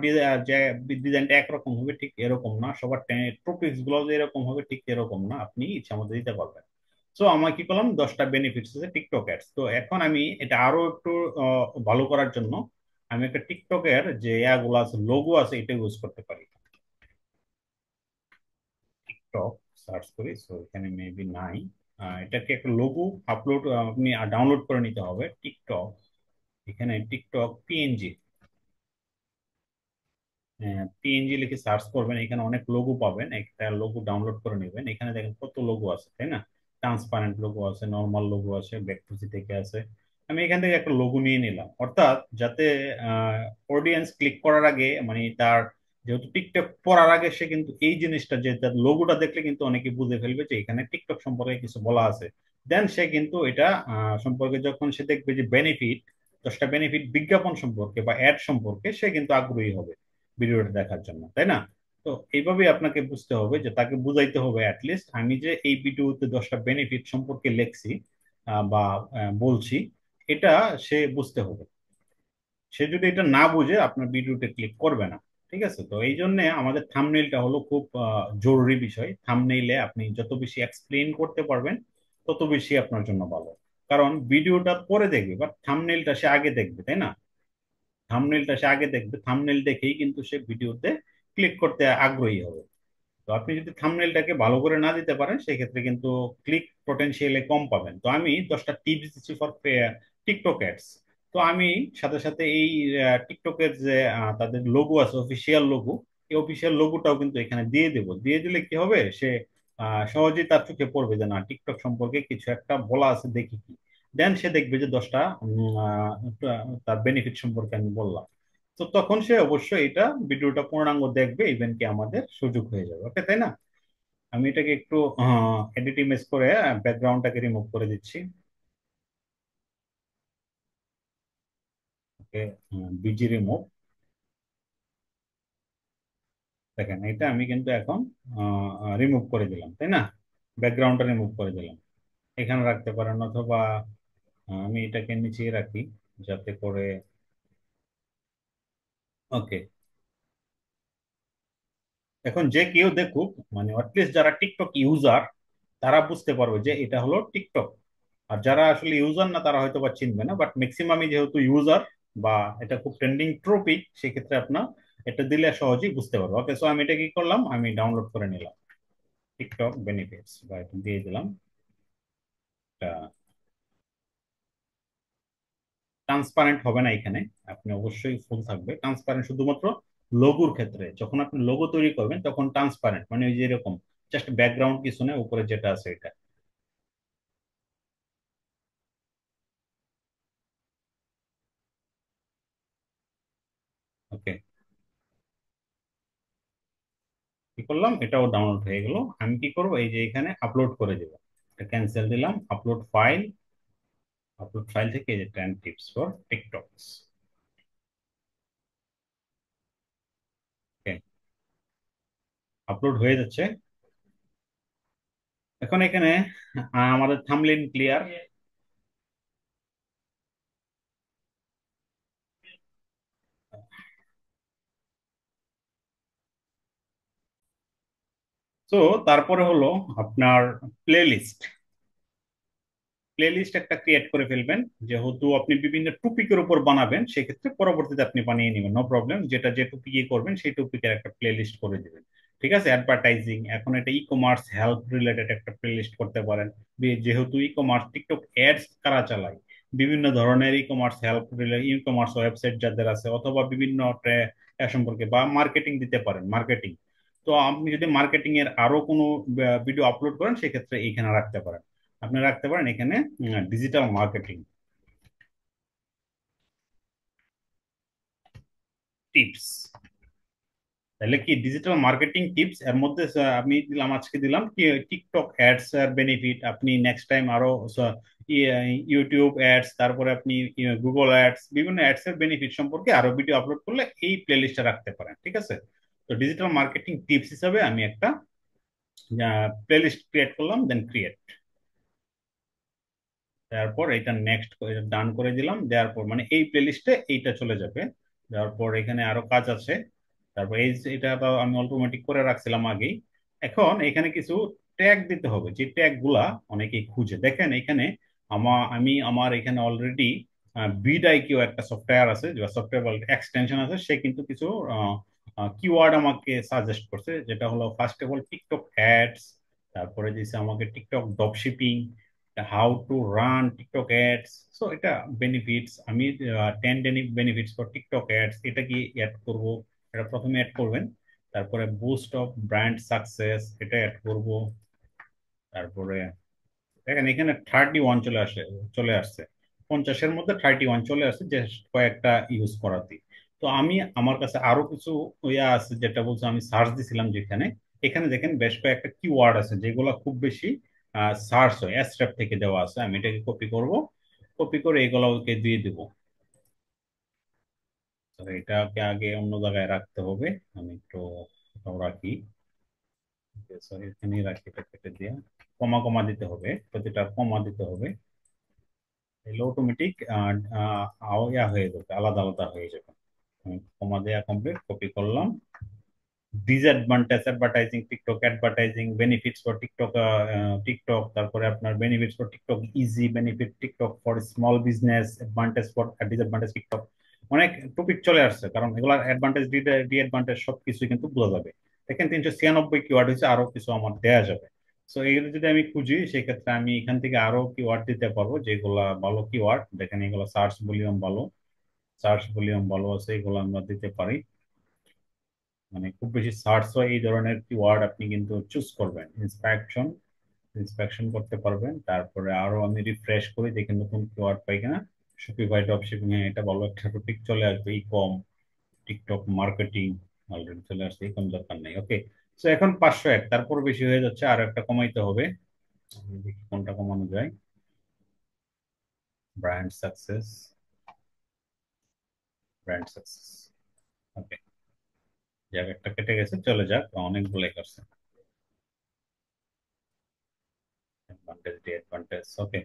ডিজাইনটা একরকম হবে ঠিক এরকম না সবার টপিক্স গুলো এরকম হবে ঠিক এরকম না আপনি ইচ্ছা মতো দিতে পারবেন সো আমার কি করলাম দশটা বেনিফিট আছে টিকটক অ্যাডস তো এখন আমি এটা আরো একটু ভালো করার জন্য আমি একটা টিকটক এর যে ইয়াগুলো আছে লোগো আছে এটা ইউজ করতে পারি টিকটক সার্চ করি সো এখানে মেবি নাই এটাকে একটা লোগো আপলোড আপনি ডাউনলোড করে নিতে হবে টিকটক এখানে টিকটক পিএনজি পিএনজি লিখে সার্চ করবেন এখানে অনেক লোগো পাবেন একটা লোগো ডাউনলোড করে নেবেন এখানে দেখেন কত লোগো আছে তাই না ট্রান্সপারেন্ট লোগো আছে নর্মাল লোগো আছে ব্যাকটুসি থেকে আছে আমি এখান থেকে একটা লোগো নিয়ে নিলাম অর্থাৎ যাতে অডিয়েন্স ক্লিক করার আগে মানে তার যেহেতু টিকটক পড়ার আগে সে কিন্তু এই জিনিসটা যে তার লোগোটা দেখলে কিন্তু অনেকে বুঝে ফেলবে যে এখানে টিকটক সম্পর্কে কিছু বলা আছে দেন সে কিন্তু এটা সম্পর্কে যখন সে দেখবে যে বেনিফিট দশটা বেনিফিট বিজ্ঞাপন সম্পর্কে বা অ্যাড সম্পর্কে সে কিন্তু আগ্রহী হবে ভিডিওটা দেখার জন্য তাই না তো এইভাবে আপনাকে বুঝতে হবে যে তাকে বুঝাইতে হবে অ্যাটলিস্ট আমি যে এই ভিডিওতে দশটা বেনিফিট সম্পর্কে লেখছি বা বলছি এটা সে বুঝতে হবে সে যদি এটা না বুঝে আপনার ভিডিওতে ক্লিক করবে না ঠিক আছে তো এই জন্য আমাদের থামনেইলটা হলো খুব জরুরি বিষয় থামনেইলে আপনি যত বেশি এক্সপ্লেন করতে পারবেন তত বেশি আপনার জন্য ভালো কারণ ভিডিওটা পরে দেখবে বাট থামনেইলটা সে আগে দেখবে তাই না থামনেইলটা সে আগে দেখবে থামনেইল দেখেই কিন্তু সে ভিডিওতে ক্লিক করতে আগ্রহী হবে তো আপনি যদি থামনেলটাকে ভালো করে না দিতে পারেন সেক্ষেত্রে কিন্তু ক্লিক পোটেনশিয়ালে কম পাবেন তো আমি দশটা টিপস দিচ্ছি ফর টিকটক অ্যাডস তো আমি সাথে সাথে এই টিকটকের যে তাদের লোগো আছে অফিসিয়াল লোগো এই অফিসিয়াল লোগোটাও কিন্তু এখানে দিয়ে দেব দিয়ে দিলে কি হবে সে সহজেই তার চোখে পড়বে যে না টিকটক সম্পর্কে কিছু একটা বলা আছে দেখি কি দেন সে দেখবে যে দশটা তার বেনিফিট সম্পর্কে আমি বললাম তো তখন সে অবশ্যই এটা ভিডিওটা পূর্ণাঙ্গ দেখবে ইভেন কি আমাদের সুযোগ হয়ে যাবে ওকে তাই না আমি এটাকে একটু এডিটিং মেস করে ব্যাকগ্রাউন্ডটাকে রিমুভ করে দিচ্ছি আপনাকে বিজি রিমুভ দেখেন এটা আমি কিন্তু এখন রিমুভ করে দিলাম তাই না ব্যাকগ্রাউন্ডটা রিমুভ করে দিলাম এখানে রাখতে পারেন অথবা আমি এটাকে নিচেই রাখি যাতে করে ওকে এখন যে কেউ দেখুক মানে অটলিস্ট যারা টিকটক ইউজার তারা বুঝতে পারবে যে এটা হলো টিকটক আর যারা আসলে ইউজার না তারা হয়তো বা চিনবে না বাট ম্যাক্সিমামই যেহেতু ইউজার বা এটা খুব ট্রেন্ডিং ট্রপিক সেক্ষেত্রে আপনার এটা দিলে সহজেই বুঝতে পারবো ওকে সো আমি এটা কি করলাম আমি ডাউনলোড করে নিলাম টিকটক বেনিফিটস বা এটা দিয়ে দিলাম ট্রান্সপারেন্ট হবে না এখানে আপনি অবশ্যই ফুল থাকবে ট্রান্সপারেন্ট শুধুমাত্র লোগোর ক্ষেত্রে যখন আপনি লোগো তৈরি করবেন তখন ট্রান্সপারেন্ট মানে ওই যে এরকম জাস্ট ব্যাকগ্রাউন্ড কিছু না উপরে যেটা আছে এটা করলাম এটাও ডাউনলোড হয়ে গেল আমি কি করব এই যে এখানে আপলোড করে দেব এটা ক্যান্সেল দিলাম আপলোড ফাইল আপলোড ফাইল থেকে যে ten tips for TikToks upload হয়ে যাচ্ছে এখন এখানে আমাদের থামলিন ক্লিয়ার তো তারপরে হলো আপনার প্লেলিস্ট প্লেলিস্ট একটা ক্রিয়েট করে ফেলবেন যেহেতু আপনি বিভিন্ন টপিকের উপর বানাবেন সেক্ষেত্রে পরবর্তীতে আপনি বানিয়ে নেবেন নো প্রবলেম যেটা যে টপিকে করবেন সেই টপিকের একটা প্লে করে দেবেন ঠিক আছে অ্যাডভার্টাইজিং এখন এটা ই কমার্স হেল্প রিলেটেড একটা প্লে করতে পারেন যেহেতু ই কমার্স টিকটক অ্যাডস কারা চালায় বিভিন্ন ধরনের e commerce help e commerce website যাদের আছে অথবা বিভিন্ন সম্পর্কে বা মার্কেটিং দিতে পারেন মার্কেটিং তো আপনি যদি মার্কেটিং এর আরো কোনো ভিডিও আপলোড করেন সেক্ষেত্রে এইখানে রাখতে পারেন আপনি রাখতে পারেন এখানে ডিজিটাল মার্কেটিং টিপস তাহলে কি ডিজিটাল মার্কেটিং টিপস এর মধ্যে আমি দিলাম আজকে দিলাম টিকটক অ্যাডস এর বেনিফিট আপনি নেক্সট টাইম আরো ইউটিউব অ্যাডস তারপরে আপনি গুগল অ্যাডস বিভিন্ন অ্যাডস এর বেনিফিট সম্পর্কে আরো ভিডিও আপলোড করলে এই প্লেলিস্টটা রাখতে পারেন ঠিক আছে তো ডিজিটাল মার্কেটিং টিপস হিসাবে আমি একটা প্লেলিস্ট ক্রিয়েট করলাম দেন ক্রিয়েট তারপর এটা নেক্সট ডান করে দিলাম দেওয়ার পর মানে এই প্লেলিস্টে এইটা চলে যাবে দেওয়ার পর এখানে আরো কাজ আছে তারপর এই এটা আমি অটোমেটিক করে রাখছিলাম আগেই এখন এখানে কিছু ট্যাগ দিতে হবে যে ট্যাগ গুলা অনেকেই খুঁজে দেখেন এখানে আমার আমি আমার এখানে অলরেডি বিড আইকিউ একটা সফটওয়্যার আছে যে সফটওয়্যার এক্সটেনশন আছে সে কিন্তু কিছু কিওয়ার্ড আমাকে সাজেস্ট করছে যেটা হলো first of all TikTok ads তারপরে দিয়েছে আমাকে TikTok dropshipping how to run TikTok ads so এটা বেনিফিটস আমি টেন ডেনিক বেনিফিটস ফর টিকটক অ্যাডস এটা কি অ্যাড করব এটা প্রথমে অ্যাড করবেন তারপরে বুস্ট অফ ব্র্যান্ড সাকসেস এটা অ্যাড করব তারপরে দেখেন এখানে থার্টি ওয়ান চলে আসে চলে আসছে পঞ্চাশের মধ্যে থার্টি ওয়ান চলে আসছে যে কয়েকটা ইউজ করাতেই তো আমি আমার কাছে আরো কিছু ইয়া আছে যেটা বলছো আমি সার্চ দিছিলাম যেখানে এখানে দেখেন বেশ কয়েকটা কিওয়ার্ড আছে যেগুলো খুব বেশি সার্চ হয় অ্যাস্ট্র্যাপ থেকে দেওয়া আছে আমি এটাকে কপি করব কপি করে এগুলো ওকে দিয়ে দিব এটাকে আগে অন্য জায়গায় রাখতে হবে আমি একটু রাখি এখানে রাখি এটা কেটে দিয়ে কমা কমা দিতে হবে প্রতিটা কমা দিতে হবে এগুলো অটোমেটিক ইয়া হয়ে যাবে আলাদা আলাদা হয়ে যাবে কমা দেয়া কমপ্লিট কপি করলাম disadvantage advertising TikTok advertising benefits for TikTok TikTok তারপরে আপনার benefits for TikTok easy benefit TikTok for small business advantage for disadvantage TikTok অনেক টপিক চলে আসছে কারণ এগুলার অ্যাডভান্টেজ ডিঅ্যাডভান্টেজ সব কিছুই কিন্তু বোঝা যাবে দেখেন তিনশো ছিয়ানব্বই কিওয়ার্ড হয়েছে আরো কিছু আমার দেওয়া যাবে সো এগুলো যদি আমি খুঁজি সেক্ষেত্রে আমি এখান থেকে আরো কিওয়ার্ড দিতে পারবো যেগুলা ভালো কিওয়ার্ড দেখেন এগুলো সার্চ ভলিউম ভালো সার্চ ভলিউম ভালো আছে এগুলো আমরা দিতে পারি মানে খুব বেশি সার্চ হয় এই ধরনের ওয়ার্ড আপনি কিন্তু চুজ করবেন ইন্সপেকশন ইন্সপেকশন করতে পারবেন তারপরে আরো আমি রিফ্রেশ করি দেখি নতুন কিওয়ার্ড পাই কিনা শপিফাই ড্রপশিপিং এ এটা ভালো একটা টপিক চলে আসবে e com TikTok marketing already চলে আসছে এই কম দরকার নেই ওকে সো এখন পাঁচশো এক তারপর বেশি হয়ে যাচ্ছে আর একটা কমাইতে হবে দেখি কোনটা কমানো যায় brand success brand success okay যাক একটা কেটে গেছে চলে যাক করছে ওকে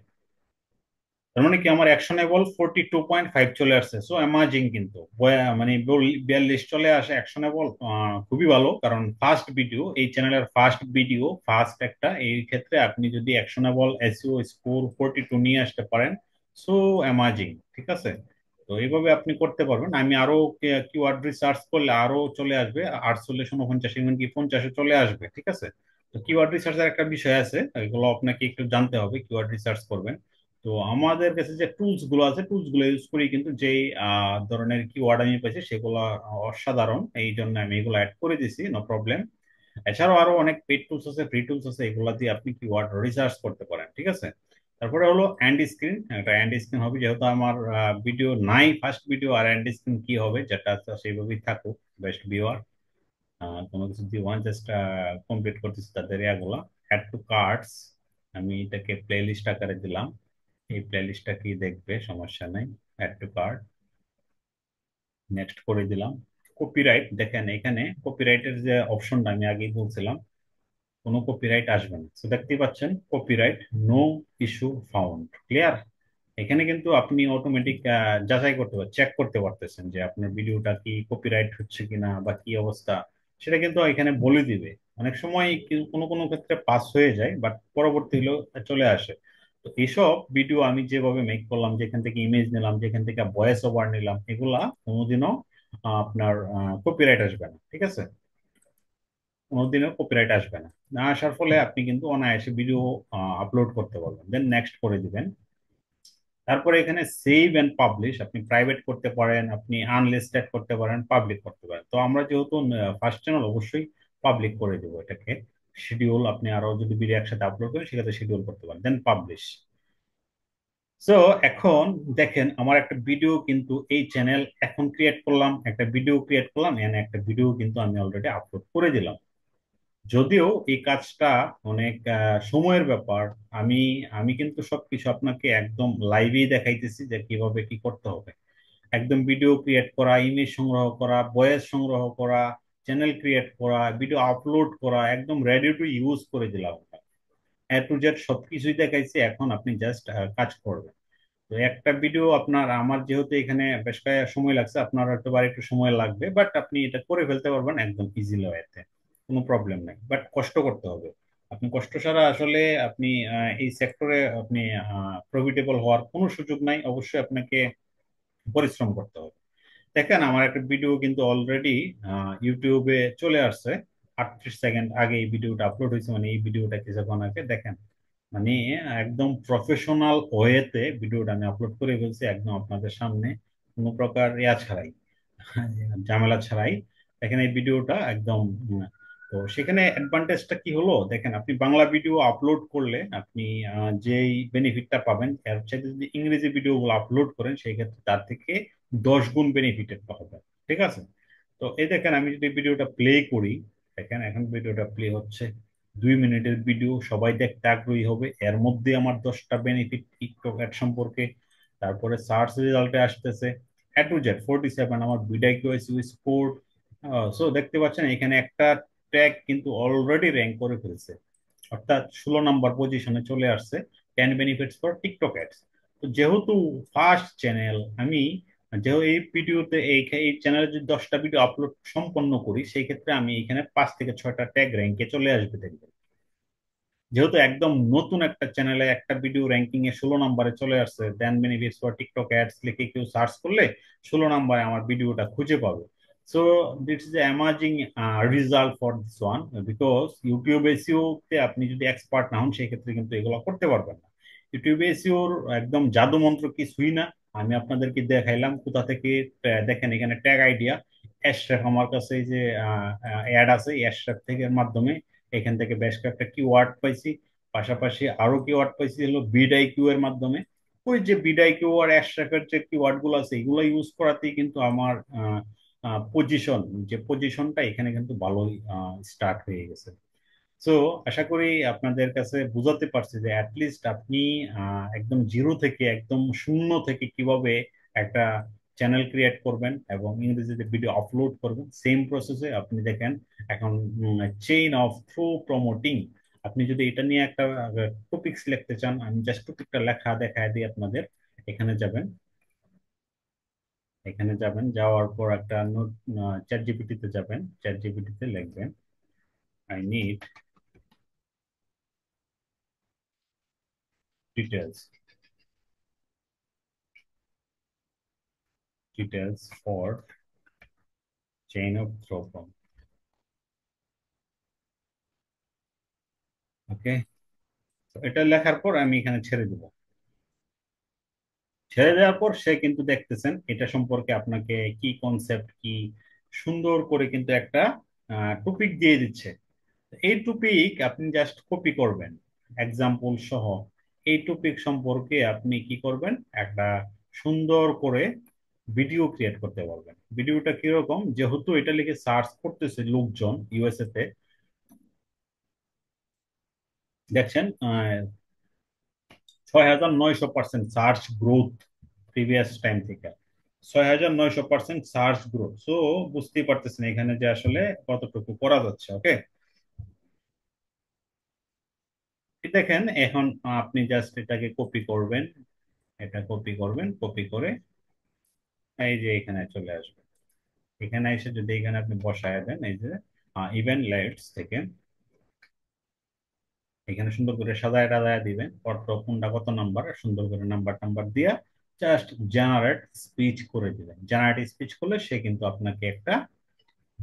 তার মানে কি আমার actionable forty two point five চলে আসছে সো অ্যামাজিং কিন্তু মানে বিয়াল্লিশ চলে আসে অ্যাকশনেবল খুবই ভালো কারণ ফার্স্ট ভিডিও এই চ্যানেলের ফার্স্ট ভিডিও ফার্স্ট একটা এই ক্ষেত্রে আপনি যদি actionable SEO score forty two নিয়ে আসতে পারেন সো অ্যামাজিং ঠিক আছে তো এইভাবে আপনি করতে পারবেন আমি আরো কিওয়ার্ড রিসার্চ করলে আরো চলে আসবে আটচল্লিশ উনপঞ্চাশ এমনকি পঞ্চাশে চলে আসবে ঠিক আছে তো কিওয়ার্ড এর একটা বিষয় আছে এগুলো আপনাকে একটু জানতে হবে কিওয়ার্ড রিসার্চ করবেন তো আমাদের কাছে যে টুলস গুলো আছে টুলস গুলো ইউজ করি কিন্তু যেই ধরনের কিওয়ার্ড আমি পাইছি সেগুলো অসাধারণ এই জন্য আমি এগুলো অ্যাড করে দিছি নো প্রবলেম এছাড়াও আরো অনেক পেড টুলস আছে ফ্রি টুলস আছে এগুলা দিয়ে আপনি কিওয়ার্ড রিসার্চ করতে পারেন ঠিক আছে তারপরে হলো অ্যান্ড স্ক্রিন একটা অ্যান্ড স্ক্রিন হবে যেহেতু আমার ভিডিও নাই ফার্স্ট ভিডিও আর অ্যান্ড স্ক্রিন কি হবে যেটা সেইভাবেই থাকুক বেস্ট ভিউয়ার কোনো কিছু দিয়ে ওয়ান জাস্ট কমপ্লিট করতেছি তাদের ইয়াগুলা অ্যাড টু কার্ডস আমি এটাকে প্লে লিস্ট আকারে দিলাম এই প্লে লিস্টটা কি দেখবে সমস্যা নাই অ্যাড টু কার্ড নেক্সট করে দিলাম কপিরাইট দেখেন এখানে কপিরাইটের যে অপশনটা আমি আগেই বলছিলাম কোনো কপিরাইট আসবে না দেখতে পাচ্ছেন copyright no issue found clear এখানে কিন্তু আপনি অটোমেটিক যাচাই করতে পারেন চেক করতে পারতেছেন যে আপনার ভিডিওটা কি কপিরাইট হচ্ছে কিনা বা কি অবস্থা সেটা কিন্তু এখানে বলে দিবে অনেক সময় কোনো কোনো ক্ষেত্রে পাস হয়ে যায় বাট পরবর্তী হলেও চলে আসে তো এইসব ভিডিও আমি যেভাবে মেক করলাম যেখান থেকে ইমেজ নিলাম যেখান থেকে ভয়েস ওভার নিলাম এগুলা কোনোদিনও আপনার কপিরাইট আসবে না ঠিক আছে কোনোদিনও কপিরাইট আসবে না না আসার ফলে আপনি কিন্তু অনায়াসে ভিডিও আপলোড করতে পারবেন দেন নেক্সট করে দিবেন তারপরে এখানে সেভ অ্যান্ড পাবলিশ আপনি প্রাইভেট করতে পারেন আপনি আনলিস্টেড করতে পারেন পাবলিক করতে পারেন তো আমরা যেহেতু ফার্স্ট চ্যানেল অবশ্যই পাবলিক করে দেবো এটাকে শিডিউল আপনি আরো যদি ভিডিও একসাথে আপলোড করেন সেক্ষেত্রে শিডিউল করতে পারেন দেন পাবলিশ সো এখন দেখেন আমার একটা ভিডিও কিন্তু এই চ্যানেল এখন ক্রিয়েট করলাম একটা ভিডিও ক্রিয়েট করলাম এখানে একটা ভিডিও কিন্তু আমি অলরেডি আপলোড করে দিলাম যদিও এই কাজটা অনেক সময়ের ব্যাপার আমি আমি কিন্তু সবকিছু আপনাকে একদম লাইভেই দেখাইতেছি যে কিভাবে কি করতে হবে একদম ভিডিও ক্রিয়েট করা ইমেজ সংগ্রহ করা ভয়েস সংগ্রহ করা চ্যানেল ক্রিয়েট করা ভিডিও আপলোড করা একদম রেডি টু ইউজ করে দিলাম এ টু জেড সবকিছুই দেখাইছি এখন আপনি জাস্ট কাজ করবেন তো একটা ভিডিও আপনার আমার যেহেতু এখানে বেশ কয়েক সময় লাগছে আপনার হয়তো একটু সময় লাগবে বাট আপনি এটা করে ফেলতে পারবেন একদম ইজিলি ওয়েতে কোনো প্রবলেম নাই বাট কষ্ট করতে হবে আপনি কষ্ট ছাড়া আসলে আপনি এই সেক্টরে আপনি প্রফিটেবল হওয়ার কোনো সুযোগ নাই অবশ্যই আপনাকে পরিশ্রম করতে হবে দেখেন আমার একটা ভিডিও কিন্তু অলরেডি ইউটিউবে চলে আসছে আটত্রিশ সেকেন্ড আগে এই ভিডিওটা আপলোড হয়েছে মানে এই ভিডিওটা কিছুক্ষণ আগে দেখেন মানে একদম প্রফেশনাল ওয়েতে ভিডিওটা আমি আপলোড করে ফেলছি একদম আপনাদের সামনে কোনো প্রকার ইয়া ছাড়াই ঝামেলা ছাড়াই দেখেন এই ভিডিওটা একদম তো সেখানে অ্যাডভান্টেজটা কি হলো দেখেন আপনি বাংলা ভিডিও আপলোড করলে আপনি যেই বেনিফিটটা পাবেন এর সাথে যদি ইংরেজি ভিডিওগুলো আপলোড করেন সেই ক্ষেত্রে তার থেকে দশ গুণ বেনিফিটেড পাওয়া যায় ঠিক আছে তো এই দেখেন আমি যদি ভিডিওটা প্লে করি দেখেন এখন ভিডিওটা প্লে হচ্ছে দুই মিনিটের ভিডিও সবাই দেখতে আগ্রহী হবে এর মধ্যে আমার দশটা বেনিফিট টিকটক অ্যাড সম্পর্কে তারপরে সার্চ রেজাল্টে আসতেছে A to Z forty seven আমার বিডাই স্কোর সো দেখতে পাচ্ছেন এখানে একটা ট্র্যাক কিন্তু অলরেডি র্যাঙ্ক করে ফেলছে অর্থাৎ ষোলো নাম্বার পজিশনে চলে আসছে ten benefits for TikTok ads তো যেহেতু ফার্স্ট চ্যানেল আমি যেহেতু এই ভিডিওতে এই এই চ্যানেলে যদি দশটা ভিডিও আপলোড সম্পন্ন করি সেই ক্ষেত্রে আমি এখানে পাঁচ থেকে ছয়টা ট্যাগ র্যাঙ্কে চলে আসবে দেখবেন যেহেতু একদম নতুন একটা চ্যানেলে একটা ভিডিও র্যাঙ্কিং এ ষোলো নম্বরে চলে আসছে ten benefits for TikTok ads লিখে কেউ সার্চ করলে ষোলো নম্বরে আমার ভিডিওটা খুঁজে পাবে so this is the emerging uh, result for this one because YouTube SEO e তে আপনি যদি এক্সপার্ট না হন সেক্ষেত্রে কিন্তু এগুলো করতে পারবেন না ইউটিউব এসিওর e একদম জাদু মন্ত্র কিছুই না আমি আপনাদেরকে দেখাইলাম কোথা থেকে দেখেন এখানে ট্যাগ আইডিয়া অ্যাশরেফ আমার কাছে এই যে অ্যাড আছে অ্যাশরেফ থেকে মাধ্যমে এখান থেকে বেশ কয়েকটা কিওয়ার্ড পাইছি পাশাপাশি আরো কিওয়ার্ড পাইছি হলো বিডাই কিউ এর মাধ্যমে ওই যে বিডাই কিউ আর অ্যাশরেফের যে কিওয়ার্ড গুলো আছে এগুলো ইউজ করাতেই কিন্তু আমার আহ পজিশন যে পজিশনটা এখানে কিন্তু ভালোই স্টার্ট হয়ে গেছে সো আশা করি আপনাদের কাছে বোঝাতে পারছি যে অ্যাটলিস্ট আপনি একদম জিরো থেকে একদম শূন্য থেকে কিভাবে একটা চ্যানেল ক্রিয়েট করবেন এবং ইংরেজিতে ভিডিও আপলোড করবেন সেম প্রসেসে আপনি দেখেন এখন চেইন অফ থ্রু প্রমোটিং আপনি যদি এটা নিয়ে একটা টপিক্স লিখতে চান আমি জাস্ট টপিকটা লেখা দেখায় দিই আপনাদের এখানে যাবেন এখানে যাবেন যাওয়ার পর একটা নোট চ্যাট জিপিটিতে যাবেন চ্যাট জিপিটিতে লিখবেন I need details details for chain of problem okay এটা লেখার পর আমি এখানে ছেড়ে দেবো ছেড়ে দেওয়ার পর সে কিন্তু দেখতেছেন এটা সম্পর্কে আপনাকে কি কনসেপ্ট কি সুন্দর করে কিন্তু একটা টপিক দিয়ে দিচ্ছে এই টপিক আপনি জাস্ট কপি করবেন এক্সাম্পল সহ এই টপিক সম্পর্কে আপনি কি করবেন একটা সুন্দর করে ভিডিও ক্রিয়েট করতে পারবেন ভিডিওটা কিরকম যেহেতু এটা লিখে সার্চ করতেছে লোকজন ইউএসএ তে দেখছেন ছয় হাজার নয়শো percent search growth previous time থেকে ছয় হাজার নয়শো পার্সেন্ট সার্চ গ্রোথ সো বুঝতেই পারতেছেন এখানে যে আসলে কতটুকু করা যাচ্ছে ওকে দেখেন এখন আপনি জাস্ট এটাকে কপি করবেন এটা কপি করবেন কপি করে এই যে এখানে চলে আসবে এখানে এসে যদি এখানে আপনি বসায় দেন এই যে ইভেন্ট লাইটস থেকে এখানে সুন্দর করে সাজায় টাজায় দিবেন অর্থ কোনটা কত নাম্বার সুন্দর করে নাম্বার টাম্বার দিয়ে জাস্ট জেনারেট স্পিচ করে দিবেন জেনারেট স্পিচ করলে সে কিন্তু আপনাকে একটা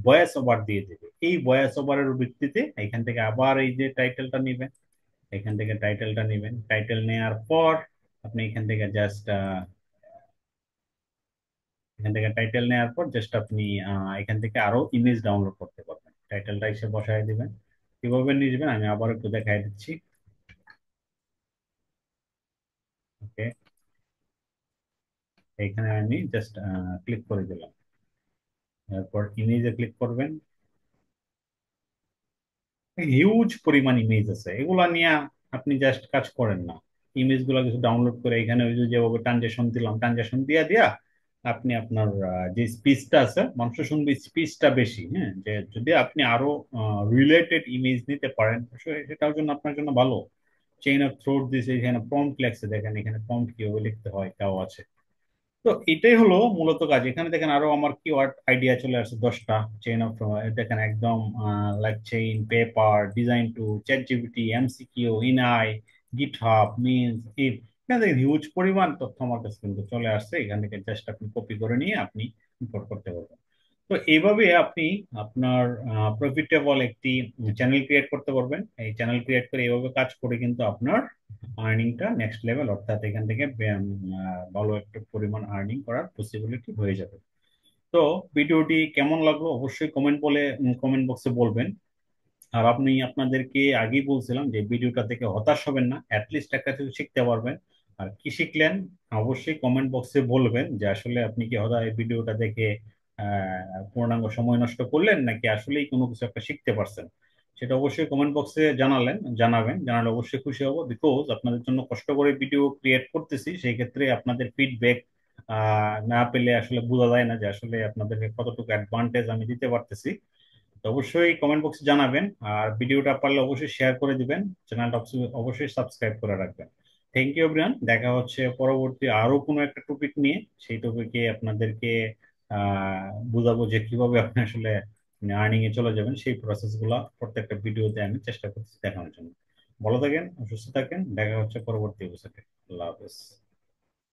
ভয়েস ওভার দিয়ে দেবে এই ভয়েস ওভারের ভিত্তিতে এখান থেকে আবার এই যে টাইটেলটা নেবেন এখান থেকে টাইটেলটা নেবেন টাইটেল নেওয়ার পর আপনি এখান থেকে জাস্ট এখান থেকে টাইটেল নেওয়ার পর জাস্ট আপনি এখান থেকে আরো ইমেজ ডাউনলোড করতে পারবেন টাইটেলটা এসে বসায় দিবেন কিভাবে নিয়ে আমি আবার একটু দেখাই দিচ্ছি ওকে এখানে আমি জাস্ট ক্লিক করে দিলাম এরপর ইমেজে ক্লিক করবেন হিউজ পরিমাণ ইমেজ আছে এগুলা নিয়ে আপনি জাস্ট কাজ করেন না ইমেজ গুলা কিছু ডাউনলোড করে এখানে ওই যেভাবে ট্রানজেকশন দিলাম ট্রানজেকশন দিয়া দিয়া আপনি আপনার যে স্পিচটা আছে মানুষ শুনবে স্পিচটা বেশি হ্যাঁ যে যদি আপনি আরো রিলেটেড ইমেজ নিতে পারেন সেটাও জন্য আপনার জন্য ভালো চেইন অফ থ্রোট দিস এখানে প্রম্পট লেখছে দেখেন এখানে প্রম্পট কিভাবে লিখতে হয় তাও আছে তো এটাই হলো মূলত কাজ এখানে দেখেন আরো আমার কি ওয়ার্ড আইডিয়া চলে আসছে দশটা চেইন অফ দেখেন একদম like chain paper design to chat GPT MCQ ইনআই গিটহাব মিনস ইফ না দেখেন হিউজ পরিমাণ তথ্য আমার কাছে কিন্তু চলে আসছে এখান থেকে জাস্ট আপনি কপি করে নিয়ে আপনি ইম্পোর্ট করতে পারবেন তো এইভাবে আপনি আপনার প্রফিটেবল একটি চ্যানেল ক্রিয়েট করতে পারবেন এই চ্যানেল ক্রিয়েট করে এইভাবে কাজ করে কিন্তু আপনার আর্নিংটা নেক্সট লেভেল অর্থাৎ এখান থেকে ভালো একটা পরিমাণ আর্নিং করার পসিবিলিটি হয়ে যাবে তো ভিডিওটি কেমন লাগলো অবশ্যই কমেন্ট বলে কমেন্ট বক্সে বলবেন আর আপনি আপনাদেরকে আগেই বলছিলাম যে ভিডিওটা থেকে হতাশ হবেন না অ্যাটলিস্ট একটা কিছু শিখতে পারবেন আর কি শিখলেন অবশ্যই কমেন্ট বক্সে বলবেন যে আসলে আপনি কি হয় এই ভিডিওটা দেখে পূর্ণাঙ্গ সময় নষ্ট করলেন নাকি আসলেই কোনো কিছু একটা শিখতে পারছেন সেটা অবশ্যই কমেন্ট বক্সে জানালেন জানাবেন জানালে অবশ্যই খুশি হব বিকজ আপনাদের জন্য কষ্ট করে ভিডিও ক্রিয়েট করতেছি সেই ক্ষেত্রে আপনাদের ফিডব্যাক না পেলে আসলে বোঝা যায় না যে আসলে আপনাদেরকে কতটুকু অ্যাডভান্টেজ আমি দিতে পারতেছি অবশ্যই কমেন্ট বক্সে জানাবেন আর ভিডিওটা পারলে অবশ্যই শেয়ার করে দিবেন চ্যানেলটা অবশ্যই সাবস্ক্রাইব করে রাখবেন থ্যাংক ইউ অবরান দেখা হচ্ছে পরবর্তী আরো কোনো একটা টপিক নিয়ে সেই টপিকে আপনাদেরকে বুঝাবো যে কিভাবে আপনি আসলে আর্নিং মানে এ চলে যাবেন সেই প্রসেস গুলা প্রত্যেকটা ভিডিওতে আমি চেষ্টা করছি দেখানোর জন্য ভালো থাকেন সুস্থ থাকেন দেখা হচ্ছে পরবর্তী এপিসোডে আল্লাহ হাফেজ